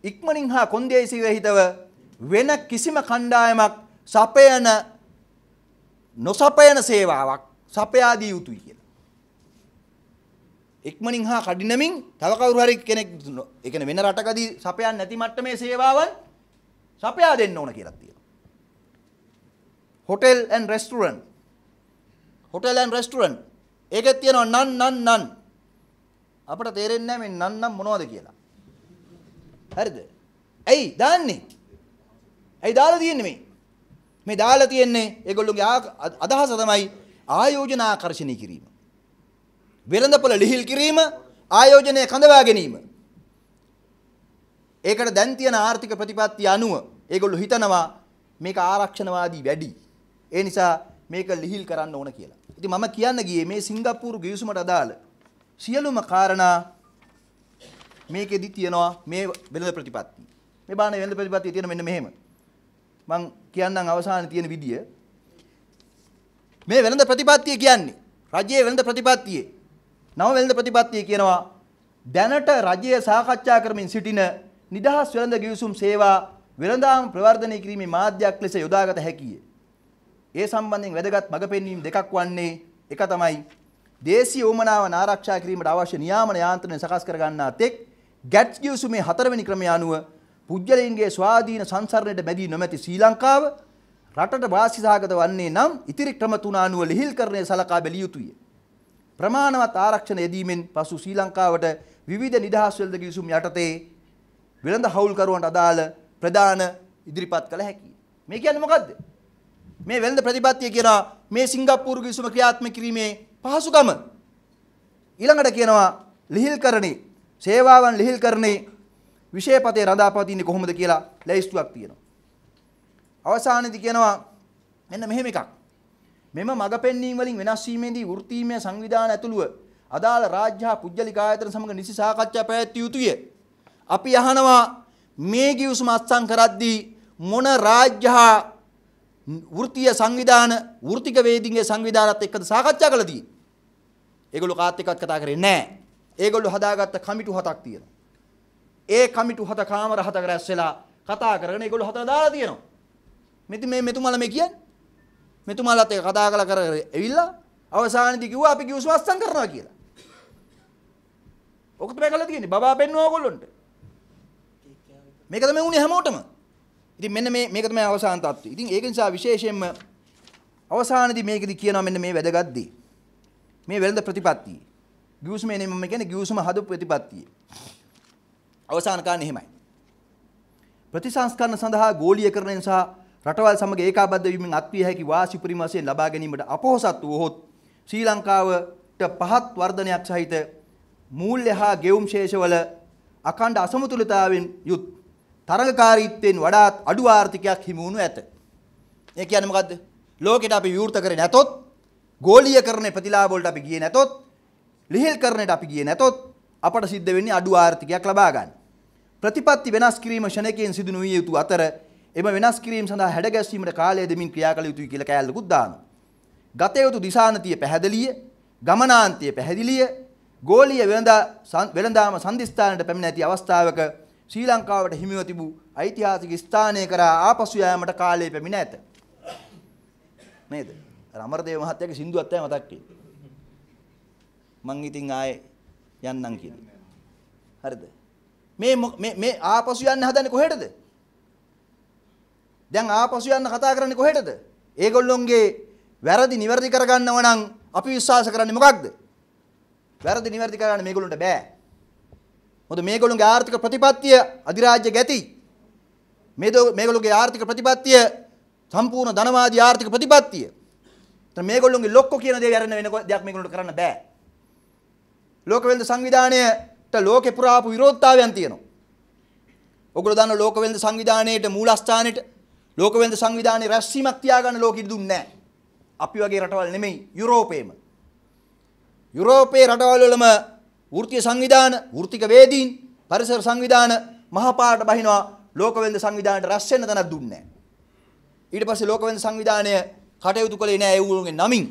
ඉක්මනින් හා කොන්දේසිව හිතව වෙන කිසිම කණ්ඩායමක් සපයන නොසපයන සේවාවක් සපයා දිය යුතුයි කියලා. ඉක්මනින් හා කඩිනමින් තව කවුරු හරි කෙනෙක් ඒ කියන්නේ වෙන රටකදී සපයන්නේ නැති මට්ටමේ සේවාවන් සපයා දෙන්න ඕන කියලා තියෙනවා. hotel and restaurant hotel and restaurant ඒකෙත් තියෙනවා නන් නන් නන් අපිට තේරෙන්නේ නැහැ මේ නන් නම් මොනවද කියලා. හරිද? ඇයි දාන්නේ? ඇයි දාලා තියෙන්නේ මේ? මේ දාලා තියෙන්නේ ඒගොල්ලෝගේ අදහස තමයි ආයෝජන ආකර්ෂණය කිරීම. වෙළඳපොළ ලිහිල් කිරීම, ආයෝජනය කඳවා ගැනීම. ඒකට දැන් තියෙන ආර්ථික ප්‍රතිපත්තිය අනුව ඒගොල්ලෝ හිතනවා මේක ආරක්ෂණවාදී වැඩි. ඒ නිසා මේක ලිහිල් කරන්න ඕන කියලා. ඉතින් මම කියන්න ගියේ මේ සිංගප්පූරු ගිවිසුමට අදාළ සියලුම කාරණා මේකෙදි තියනවා මේ වෙළඳ ප්‍රතිපත්ති. මේ බාන වෙළඳ ප්‍රතිපත්තිය තියෙන මෙන්න මෙහෙම. මං කියන්නම් අවසානයේ තියෙන විදිය. මේ වෙළඳ ප්‍රතිපත්තිය කියන්නේ රජයේ වෙළඳ ප්‍රතිපත්තියේ නව වෙළඳ ප්‍රතිපත්තිය කියනවා දැනට රජය සාකච්ඡා කරමින් සිටින නිදහස් වෙළඳ ගිවිසුම් සේවා වෙළඳාම් ප්‍රවර්ධනය කිරීමේ මාධ්‍යයක් ලෙස යොදාගත හැකිය. ඒ සම්බන්ධයෙන් වැදගත් මඟ පෙන්වීම් දෙකක් වන්නේ එක තමයි දේශීය උමනාව ආරක්ෂා කිරීමට අවශ්‍ය නියාමන යාන්ත්‍රණය සකස් කර ගන්නා තෙක් ගැට්ස් ගිවිසුමේ හතරවෙනි ක්‍රමය අනුව පුද්ගලයින්ගේ ස්වාධීන සංසරණයට මැදී නොමැති ශ්‍රී ලංකාව රටට වාසිසහගත වන්නේ නම් ඉතිරි ක්‍රම තුන අනුව ලිහිල්කරණය සලකා බැලිය යුතුය. ප්‍රමාණවත් ආරක්ෂණ යෙදීමෙන් පසු ශ්‍රී ලංකාවට විවිධ නිදහස් වෙළඳ ගිවිසුම් යටතේ වෙළඳ හවුල්කරුවන්ට අදාළ ප්‍රධාන ඉදිරිපත් කළ හැකියි. මේ කියන්නේ මොකද්ද? මේ වෙළඳ ප්‍රතිපත්තිය කියන මේ සිංගප්පූරු ගිවිසුම ක්‍රියාත්මක කිරීමේ පහසුකම ඊළඟට කියනවා ලිහිල්කරණේ සේවාවන් ලිහිල් කරන්නේ විශේෂපතේ රඳා පවතින්නේ කොහොමද කියලා ලැයිස්තුවක් තියෙනවා. අවසානයේදී කියනවා මෙන්න මෙහෙම එකක්. මෙම මඟ පෙන්වීම වලින් වෙනස් වීමේදී වෘත්තීමය සංවිධාන ඇතුළුව අදාළ රාජ්‍ය හා පුජ්‍යලික ආයතන සමග නිසි සාකච්ඡා පැවැත්විය යුතුය. අපි අහනවා මේ ගිවිසුම අත්සන් කරද්දී මොන රාජ්‍ය හා වෘත්තීය සංවිධාන වෘත්තික වේදිකේ සංවිධානත් එක්කද සාකච්ඡා කළදී? ඒගොල්ලෝ කාත් එක්කත් කතා කරේ නැහැ. ඒගොල්ලෝ හදාගත්ත කමිටු හතක් තියෙනවා. ඒ කමිටු හත කාමර හතක රැස් වෙලා කතා කරගෙන ඒගොල්ලෝ හතර දාලා තියෙනවා. මෙති මේ මෙතුමාලා මේ කියන්නේ. මෙතුමාලාත් ඒක කතා කරලා කර ඇවිල්ලා අවසානයේදී කිව්වා අපි කිව්ස් වස්සම් කරනවා කියලා. ඔක තමයි කරලා තියෙන්නේ. බබා පෙන්නවා ඕගොල්ලන්ට. මේක තමයි උනේ හැමෝටම. ඉතින් මෙන්න මේ මේක තමයි අවසාන තත්ත්වය. ඉතින් ඒක නිසා විශේෂයෙන්ම අවසානයේදී මේකෙදි කියනවා මෙන්න මේ වැදගත් දේ. මේ වෙළඳ ප්‍රතිපත්තියේ ගිවිසුමේ නෙමෙයි මම කියන්නේ ගිවිසුම හදපු ප්‍රතිපත්තිය. අවසාන කාරණේ එහෙමයි. ප්‍රතිසංස්කරණ සඳහා ගෝලීයකරණය සහ රටවල් සමග ඒකාබද්ධ වීමෙන් අත්විය හැකි වාසි උපරිම වශයෙන් ලබා ගැනීමට අපොහසත් වූහොත් ශ්‍රී ලංකාවට පහත් වර්ධනයක් සහිත මූල්‍ය හා ගෙවුම් ශේෂවල අඛණ්ඩ අසමතුලිතතාවෙන් යුත් තරගකාරීත්වයෙන් වඩාත් අඩු ආර්ථිකයක් හිමි වුණු ඇත. ඒ කියන්නේ මොකද්ද? ලෝකෙට අපි විවෘත කරේ නැතොත් ගෝලීයකරණේ ප්‍රතිලාභ වලට අපි ගියේ නැතොත් ලිහිල් කරණයට අපි ගියේ නැතොත් අපට සිද්ධ වෙන්නේ අඩු ආර්ථිකයක් ලබා ගන්න. ප්‍රතිපත්ති වෙනස් කිරීම ෂණකයෙන් සිදු නොවිය යුතු අතර එම වෙනස් කිරීම සඳහා හැඩ ගැස්වීමට කාලය දෙමින් ක්‍රියා කළ යුතුයි කියලා කෑල්ලකුත් දානවා. ගත යුතු දිශානතිය පැහැදිලිය, ගමනාන්තය පැහැදිලිය, ගෝලීය වෙළඳා වෙළඳාම සම්දිස්ථානට පැමිණ ඇති අවස්ථාවක ශ්‍රී ලංකාවට හිමිව තිබූ ඓතිහාසික ස්ථානය කරා ආපසු යාමට කාලය පැමිණ ඇත. නේද? අමරදේව මහත්තයාගේ සින්දුවත් තමයි මතක් වෙන්නේ. මං ඉතින් ආයේ යන්නම් කියලා. හරිද? මේ මේ මේ ආපසු යන්න හදන්නේ කොහෙටද? දැන් ආපසු යන්න කතා කරන්නේ කොහෙටද? ඒගොල්ලොන්ගේ වැරදි නිවැරදි කරගන්නව නම් අපි විශ්වාස කරන්නේ මොකක්ද? වැරදි නිවැරදි කරගන්න මේගොල්ලන්ට බෑ. මොකද මේගොල්ලන්ගේ ආර්ථික ප්‍රතිපත්තිය අධිරාජ්‍ය ගැති. මේ මේගොල්ලන්ගේ ආර්ථික ප්‍රතිපත්තිය සම්පූර්ණ ධනවාදී ආර්ථික ප්‍රතිපත්තිය. එතන මේගොල්ලන්ගේ ලොක්කෝ කියන දේ යරන වෙන දෙයක් මේගොල්ලන්ට කරන්න බෑ. ලෝකවෙළඳ සංවිධානයට ලෝකේ පුරා ආපු විරෝධතාවයන් තියෙනවා. ඔගොල්ලෝ දන්න ලෝකවෙළඳ සංවිධානයේට මූලස්ථානෙට ලෝකවෙළඳ සංවිධානයේ රැස්වීමක් තියාගන්න ලෝකෙ දුන්නේ නැහැ. අපි වගේ රටවල් නෙමෙයි යුරෝපේම. යුරෝපයේ රටවල් වලම වෘත්තීය සංවිධාන, වෘත්තික වේදීන්, පරිසර සංවිධාන මහපාඩ බහිනවා ලෝකවෙළඳ සංවිධානයට රැස් වෙන්න තැනක් දුන්නේ නැහැ. ඊට පස්සේ ලෝකවෙළඳ සංවිධානය කටයුතු කළේ නැහැ ඒගොල්ලෝගේ නමින්.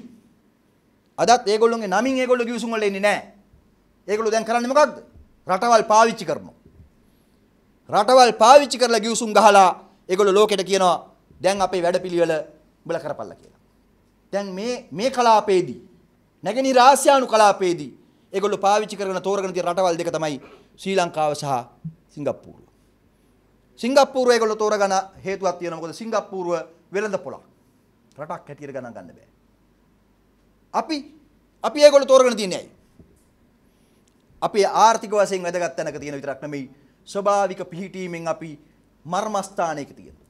අදත් ඒගොල්ලෝගේ නමින් ඒගොල්ලෝ කිවිසුම් වල එන්නේ නැහැ. ඒගොල්ලෝ දැන් කරන්නේ මොකක්ද? රටවල් පාවිච්චි කරනවා. රටවල් පාවිච්චි කරලා ගිවිසුම් ගහලා ඒගොල්ලෝ ලෝකෙට කියනවා දැන් අපේ වැඩපිළිවෙල උඹලා කරපල්ලා කියලා. දැන් මේ මේ කලාපේදී නැගෙනහිර ආසියානු කලාපේදී ඒගොල්ලෝ පාවිච්චි කරගෙන තෝරගෙන තියෙන රටවල් දෙක තමයි ශ්‍රී ලංකාව සහ සිංගප්පූරුව. සිංගප්පූරුව ඒගොල්ලෝ තෝරගන හේතුවක් තියෙනවා මොකද සිංගප්පූරුව වෙළඳ පොළක්. රටක් හැටියට ගණන් ගන්න බෑ. අපි අපි ඒගොල්ලෝ තෝරගෙන තියන්නේ ඇයි? අපේ ආර්ථික වශයෙන් වැදගත් තැනක තියෙන විතරක් නෙමෙයි ස්වභාවික පිහිටීමෙන් අපි මර්මස්ථානයක තියෙනවා.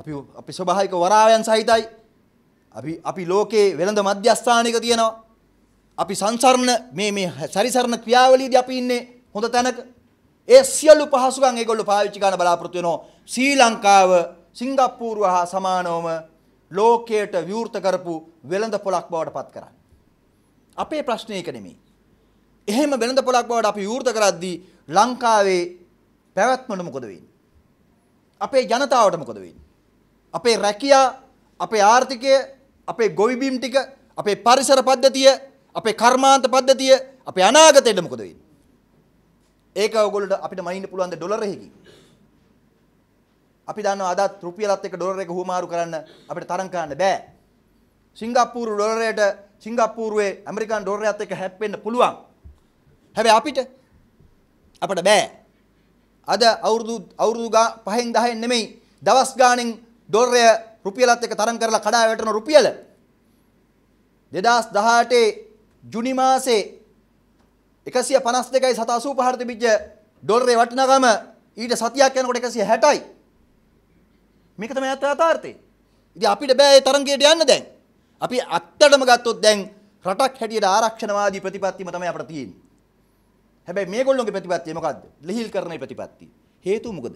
අපි අපි ස්වභාවික වරායන් සහිතයි. අපි අපි ලෝකේ වෙළඳ මධ්‍යස්ථානයක තියෙනවා. අපි සංසරණ මේ මේ සරිසරණ ක්‍රියාවලියේදී අපි ඉන්නේ හොඳ තැනක. ඒ සියලු පහසුකම් ඒගොල්ලෝ පාවිච්චි කරන්න බලාපොරොත්තු වෙනවා. ශ්‍රී ලංකාව සිංගප්පූරුව හා සමානවම ලෝකයට විවෘත කරපු වෙළඳ පොලක් බවට පත් කරන්න. අපේ ප්‍රශ්නේ ඒක නෙමෙයි. එහෙම වෙළඳ පොලක් බවට අපි විවෘත කරද්දී ලංකාවේ පැවැත්මට මොකද වෙන්නේ? අපේ ජනතාවට මොකද වෙන්නේ? අපේ රැකියා, අපේ ආර්ථිකය, අපේ ගොවිබිම් ටික, අපේ පරිසර පද්ධතිය, අපේ කර්මාන්ත පද්ධතිය, අපේ අනාගතයට මොකද වෙන්නේ? ඒක ඔයගොල්ලෝ අපිට මනින්න පුළුවන් ද ඩොලර් එකකින්? අපි දන්නවා අදත් රුපියලත් එක්ක ඩොලර් එක හුවමාරු කරන්න අපිට තරම් කරන්න බෑ. සිංගප්පූරු ඩොලරයට සිංගප්පූරුවේ ඇමරිකානු ඩොලරයත් එක්ක හැප්පෙන්න පුළුවන්. හැබැයි අපිට අපට බෑ. අද අවුරුදු අවුරුදු ගා 5න් 10න් නෙමෙයි දවස් ගාණෙන් ඩොලරය රුපියලත් එක්ක තරම් කරලා කඩා වැටෙන රුපියල 2018 ජුනි මාසේ 152යි 785 තිබිච්ච ඩොලරේ වටිනාකම ඊට සතියක් යනකොට 160යි. මේක තමයි යථාර්ථය. ඉතින් අපිට බෑ ඒ තරංගයට යන්න දැන්. අපි අත්තටම ගත්තොත් දැන් රටක් හැටියට ආරක්ෂණවාදී ප්‍රතිපත්තියම තමයි අපිට තියෙන්නේ. හැබැයි මේගොල්ලෝගේ ප්‍රතිපත්තිය මොකද්ද? ලිහිල් කරන ප්‍රතිපත්තිය. හේතුව මොකද?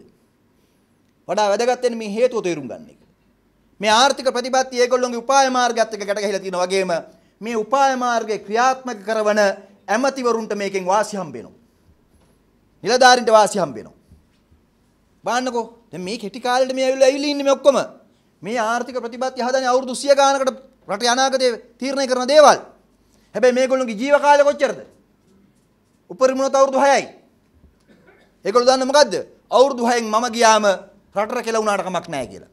වඩා වැදගත් වෙන්නේ මේ හේතුව තේරුම් ගන්න එක. මේ ආර්ථික ප්‍රතිපත්තිය ඒගොල්ලෝගේ උපාය මාර්ගයත් එක්ක ගැට ගහලා තියෙනවා වගේම මේ උපාය මාර්ගය ක්‍රියාත්මක කරන ඇමතිවරුන්ට මේකෙන් වාසි හම්බ වෙනවා. නිලධාරීන්ට වාසි හම්බ වෙනවා. බලන්නකෝ. දැන් මේ කෙටි කාලෙට මේ ඇවිල්ලා ඇවිල්ලා ඉන්නේ මේ ඔක්කොම. මේ ආර්ථික ප්‍රතිපත්තිය හදාන්නේ අවුරුදු 100 ගානකට රටේ අනාගතය තීරණය කරන දේවල්. හැබැයි මේගොල්ලෝගේ ජීව කාලය කොච්චරද? උපරිමුණොත් අවුරුදු 6යි. ඒගොල්ලෝ දන්නේ මොකද්ද? අවුරුදු 6න් මම ගියාම රටට කෙල වුණාට කමක් නැහැ කියලා.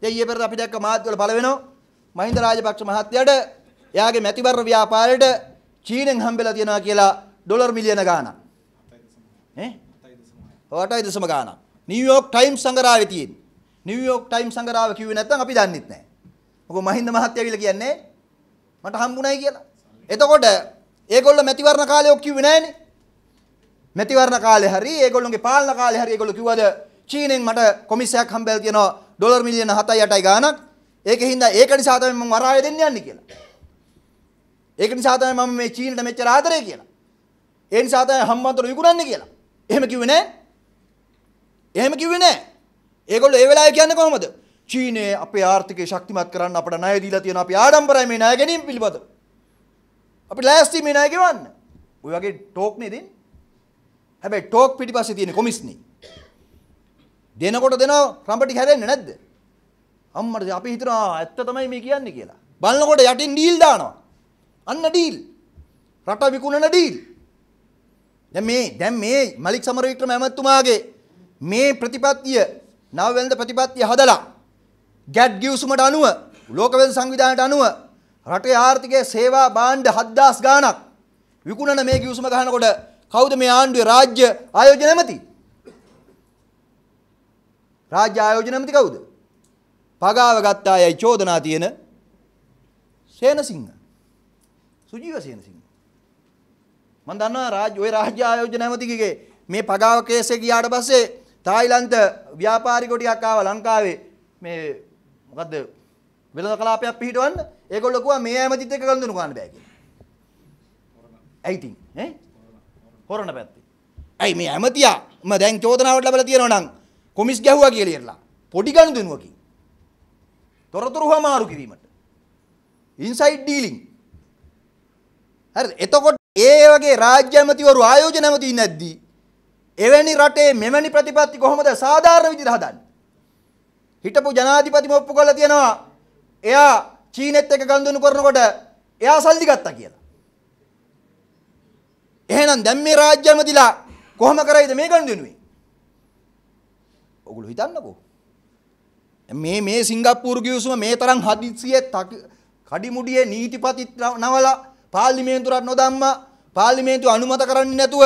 දැන් ඊයේ පෙරේද අපි දැක්ක මාධ්‍යවල පළ වෙනවා මහින්ද රාජපක්ෂ මහත්තයාට එයාගේ මැතිවරණ ව්‍යාපාරයට චීනෙන් හම්බෙලා තියෙනවා කියලා ඩොලර් මිලියන ගාණක්. ඈ? 8.6 ගාණක්. නිව්යෝක් ටයිම්ස් සංගරාවේ තියෙන. නිව්යෝක් ටයිම්ස් සංගරාව කිව්වේ නැත්නම් අපි දන්නෙත් නැහැ. මොකද මහින්ද මහත්තයා කියලා කියන්නේ මට හම්බුණයි කියලා. එතකොට ඒගොල්ලෝ මැතිවරණ කාලේ ඔක් කිව්වේ නැහනේ. මැතිවරණ කාලේ හරි ඒගොල්ලොන්ගේ පාලන කාලේ හරි ඒගොල්ලෝ කිව්වද චීනෙන් මට කොමිසයක් හම්බෙල් කියනවා ඩොලර් මිලියන 7යි 8යි ගාණක්. ඒකෙන් හින්දා ඒක නිසා තමයි මම වරාය දෙන්න යන්නේ කියලා. ඒක නිසා තමයි මම මේ චීනට මෙච්චර ආදරේ කියලා. ඒ නිසා තමයි හම්බන්තොට විකුණන්නේ කියලා. එහෙම කිව්වේ නෑ. එහෙම කිව්වේ නෑ. ඒගොල්ලෝ ඒ වෙලාවේ කියන්නේ කොහොමද? චීනයේ අපේ ආර්ථිකය ශක්තිමත් කරන්න අපට ණය දීලා තියෙන අපි ආඩම්බරයි මේ ණය ගැනීම පිළිබඳව. අපි ලෑස්ති මේ ණය ගෙවන්න. ওই වගේ ටෝක් නේ දෙන්නේ. හැබැයි ටෝක් පිටිපස්සේ තියෙන කොමිස්නේ. දෙනකොට දෙනවා රම්පටි හැදෙන්නේ නැද්ද? අම්මට අපි හිතනවා ඇත්ත තමයි මේ කියන්නේ කියලා. බලනකොට යටින් ඩීල් දානවා. අන්න ඩීල්. රට විකුණන ඩීල්. දැන් මේ දැන් මේ මලික් සමරවික්‍රම ඇමතුමාගේ මේ ප්‍රතිපත්තිය නවවැළඳ ප්‍රතිපත්තිය හදලා ගැඩ් ගිවිසුමට අනුව ලෝකවැද සංවිධානයට අනුව රටේ ආර්ථිකයේ සේවා භාණ්ඩ 7000 ගාණක් විකුණන මේ කිවිසුම ගහනකොට කවුද මේ ආණ්ඩුවේ රාජ්‍ය ආයෝජන ඇමති? රාජ්‍ය ආයෝජන ඇමති කවුද? පගාව ගත්ත අයයි චෝදනා තියෙන සේනසිංහ. සුජීව සේනසිංහ. මම දන්නවා රාජ්‍ය ওই රාජ්‍ය ආයෝජන ඇමතිගේ මේ පගාව කේසේ ගියාට පස්සේ තායිලන්ත ව්‍යාපාරිකෝ ටිකක් ආවා ලංකාවේ මේ මොකද්ද වෙළඳ කලාපයක් පිහිටවන්න ඒගොල්ලොකුව මේ ඇමතිත් එක ගඳුනු ගන්න බෑ කියලා. ඇයිතින් ඈ හොරණ පැත්තේ. ඇයි මේ ඇමතියා ම දැන් චෝදනාවට ලැබලා තියෙනවා නම් කොමිස් ගැහුවා කියලා ඉරලා පොඩි ගනුදෙනුවකින් තොරතුරු හමාරු කිරීමට ඉන්සයිඩ් ඩීලින් හරි එතකොට ඒ වගේ රාජ්‍ය ඇමතිවරු ආයෝජන ඇමති නැද්දී එවැනි රටේ මෙවැනි ප්‍රතිපත්ති කොහොමද සාධාරණ විදිහට හදන්නේ හිටපු ජනාධිපති මොප්පු කරලා තියෙනවා එයා චීනෙත් එක ගන්දුණු කරනකොට එයා සල්ලි ගත්තා කියලා. එහෙනම් දැන් මේ රාජ්‍ය ඇමතිලා කොහොම කරයිද මේ ගන්දුණුවේ? ඔගොල්ලෝ හිතන්නකෝ. මේ මේ සිංගප්පූරු ගිවිසුම මේ තරම් හදිසියේ කඩිමුඩියේ නීතිපති නවලා පාර්ලිමේන්තුවට නොදම්ම පාර්ලිමේන්තුව අනුමත කරන්නේ නැතුව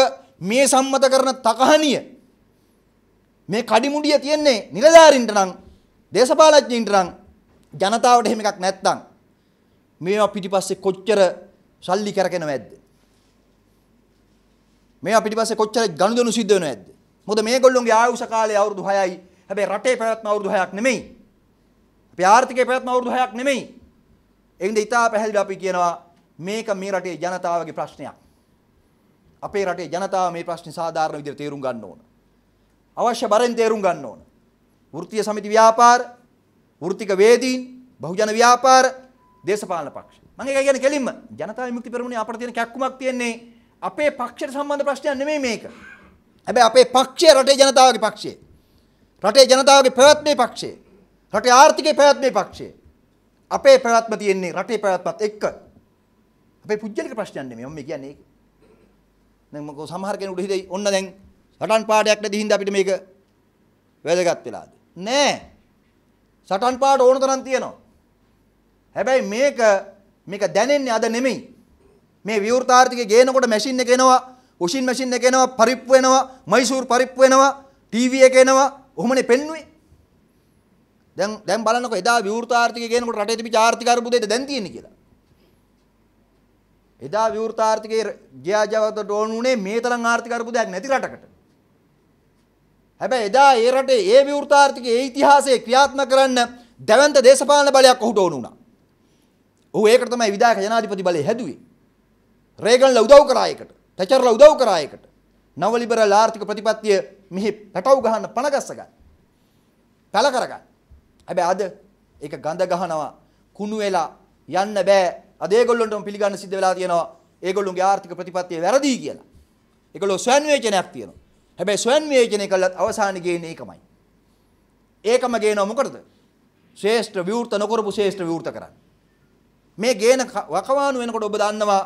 මේ සම්මත කරන තකහනිය මේ කඩිමුඩිය තියෙන්නේ නිලධාරින්ට නම් දේශපාලඥයින්ට නම් ජනතාවට එහෙම එකක් නැත්නම් මේවා පිටිපස්සේ කොච්චර සල්ලි කරගෙනව ඇද්ද? මේවා පිටිපස්සේ කොච්චර ගනුදෙනු සිද්ධ වෙනව ඇද්ද? මොකද මේගොල්ලෝගේ ආයුෂ කාලය අවුරුදු 6යි. හැබැයි රටේ පැවැත්ම අවුරුදු 6ක් නෙමෙයි. අපේ ආර්ථිකයේ පැවැත්ම අවුරුදු 6ක් නෙමෙයි. ඒ හින්දා ඉතාල පැහැදිලිව අපි කියනවා මේක මේ රටේ ජනතාවගේ ප්‍රශ්නයක්. අපේ රටේ ජනතාව මේ ප්‍රශ්නේ සාධාරණ විදිහට තේරුම් ගන්න ඕන. අවශ්‍ය බරෙන් තේරුම් ගන්න ඕන. වෘත්තීය සමිති ව්‍යාපාර වෘත්තික වේදීන් බහුජන ව්‍යාපාර දේශපාලන පක්ෂ. මම ඒක කියන්නේ කෙලින්ම ජනතා විමුක්ති පෙරමුණේ අපට තියෙන කැක්කුමක් තියෙන්නේ අපේ පක්ෂයට සම්බන්ධ ප්‍රශ්නයක් නෙමෙයි මේක. හැබැයි අපේ පක්ෂය රටේ ජනතාවගේ පක්ෂය. රටේ ජනතාවගේ පැවැත්මේ පක්ෂය. රටේ ආර්ථිකයේ පැවැත්මේ පක්ෂය. අපේ පැවැත්ම තියෙන්නේ රටේ පැවැත්මත් එක්ක. අපේ පුජ්‍යලික ප්‍රශ්නයක් නෙමෙයි මම කියන්නේ ඒක. දැන් මොකෝ සමහර කෙනෙකුට හිතේ ඔන්න දැන් සටන් පාඩයක් නැති හින්දා අපිට මේක වැදගත් වෙලාද? නෑ. සටන් පාඩ ඕන තරම් තියෙනවා. හැබැයි මේක මේක දැනෙන්නේ අද නෙමෙයි. මේ විවෘතාර්ථිකේ ගේනකොට මැෂින් එක එනවා, වොෂින් මැෂින් එක එනවා, පරිප්පු එනවා, මයිසූර් පරිප්පු එනවා, ටීවී එක එනවා. ඔහොමනේ පෙන්වුවේ. දැන් දැන් බලන්නකෝ එදා විවෘතාර්ථිකේ ගේනකොට රටේ තිබිච්ච ආර්ථික අර්බුදයට දැන් තියෙන්නේ කියලා. එදා විවෘතාර්ථිකේ ගියාජවත ඩෝන් උනේ මේ තරම් ආර්ථික අර්බුදයක් නැති රටකට. හැබැයි එදා ඒ රටේ ඒ විවෘතාර්ථික ඒ ඉතිහාසයේ ක්‍රියාත්මක කරන්න දැවැන්ත දේශපාලන බලයක් ඔහුට ඕන වුණා. ඔහු ඒකට තමයි විධායක ජනාධිපති බලය හැදුවේ. රේගන්ල උදව් කරා ඒකට. තැචර්ල උදව් කරා ඒකට. නව ලිබරල් ආර්ථික ප්‍රතිපත්තිය මෙහි පැටව ගහන්න පණ ගස්ස ගන්න. පැල කරගන්න. හැබැයි අද ඒක ගඳ ගහනවා කුණු වෙලා යන්න බෑ. අද ඒගොල්ලොන්ටම පිළිගන්න සිද්ධ වෙලා තියෙනවා. ඒගොල්ලොන්ගේ ආර්ථික ප්‍රතිපත්තිය වැරදි කියලා. ඒගොල්ලෝ ස්වයං වේචනයක් තියෙනවා. හැබැයි ස්වයන් විවේචනය කළත් අවසානයේ ගේන්නේ ඒකමයි. ඒකම ගේනවා මොකටද? ශ්‍රේෂ්ඨ විවෘත නොකරපු ශ්‍රේෂ්ඨ විවෘත කරන්න. මේ ගේන වකවානු වෙනකොට ඔබ දන්නවා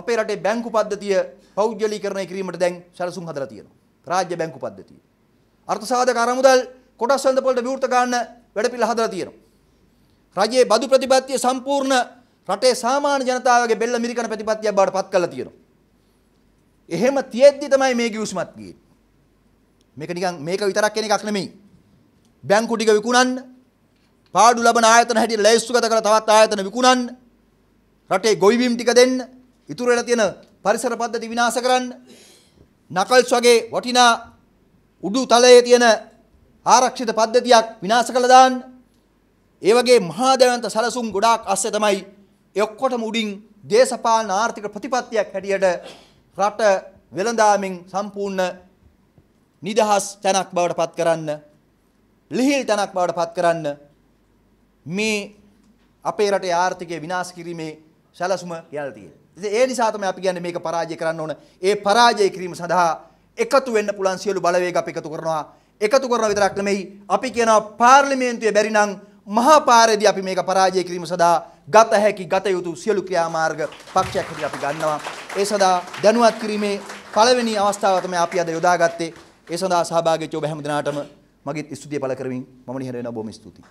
අපේ රටේ බැංකු පද්ධතිය පෞද්ගලීකරණය කිරීමට දැන් සැලසුම් හදලා තියෙනවා. රාජ්‍ය බැංකු පද්ධතිය. අර්ථසාධක අරමුදල් කොටස් වලට වලට විවෘත ගන්න වැඩපිළිවෙල හදලා තියෙනවා. රජයේ බදු ප්‍රතිපත්තිය සම්පූර්ණ රටේ සාමාන්‍ය ජනතාවගේ බෙල්ල මිරිකන ප්‍රතිපත්තියක් බවට පත් කරලා තියෙනවා. එහෙම තියෙද්දි තමයි මේ ගිවිසුමත් ගියේ. මේක නිකන් මේක විතරක් කියන එකක් නෙමෙයි. බැංකු ටික විකුණන්න, පාඩු ලබන ආයතන හැටියට ලැයිස්තුගත කරලා තවත් ආයතන විකුණන්න, රටේ ගොවිබිම් ටික දෙන්න, ඉතුරු වෙලා තියෙන පරිසර පද්ධති විනාශ කරන්න, නකල්ස් වගේ වටිනා උඩු තලයේ තියෙන ආරක්ෂිත පද්ධතියක් විනාශ කළා දාන්න. ඒ වගේ මහා දවන්ත සලසුම් ගොඩාක් අස්සේ තමයි ඒ ඔක්කොටම උඩින් දේශපාලන ආර්ථික ප්‍රතිපත්තියක් හැටියට රට වෙළඳාමෙන් සම්පූර්ණ නිදහස් තැනක් බවට පත් කරන්න ලිහිල් තැනක් බවට පත් කරන්න මේ අපේ රටේ ආර්ථිකය විනාශ කිරීමේ සැලසුම යල් තියෙන. ඒ නිසා තමයි අපි කියන්නේ මේක පරාජය කරන්න ඕන. ඒ පරාජය කිරීම සඳහා එකතු වෙන්න පුළුවන් සියලු බලවේග අපි එකතු කරනවා. එකතු කරන විතරක් නෙමෙයි අපි කියනවා පාර්ලිමේන්තුවේ බැරි නම් මහා පාරේදී අපි මේක පරාජය කිරීම සඳහා ගත හැකි ගත යුතු සියලු ක්‍රියාමාර්ග පක්ෂයක් හැටියට අපි ගන්නවා. ඒ සඳහා දැනුවත් කිරීමේ පළවෙනි අවස්ථාව තමයි අපි අද යොදාගත්තේ. ඒ සඳහා සහභාගී වෙච්ච ඔබ හැම දිනාටම මගේ ස්තුතිය පළ කරමින් මම නිහඬ වෙනවා බොහොම ස්තුතියි.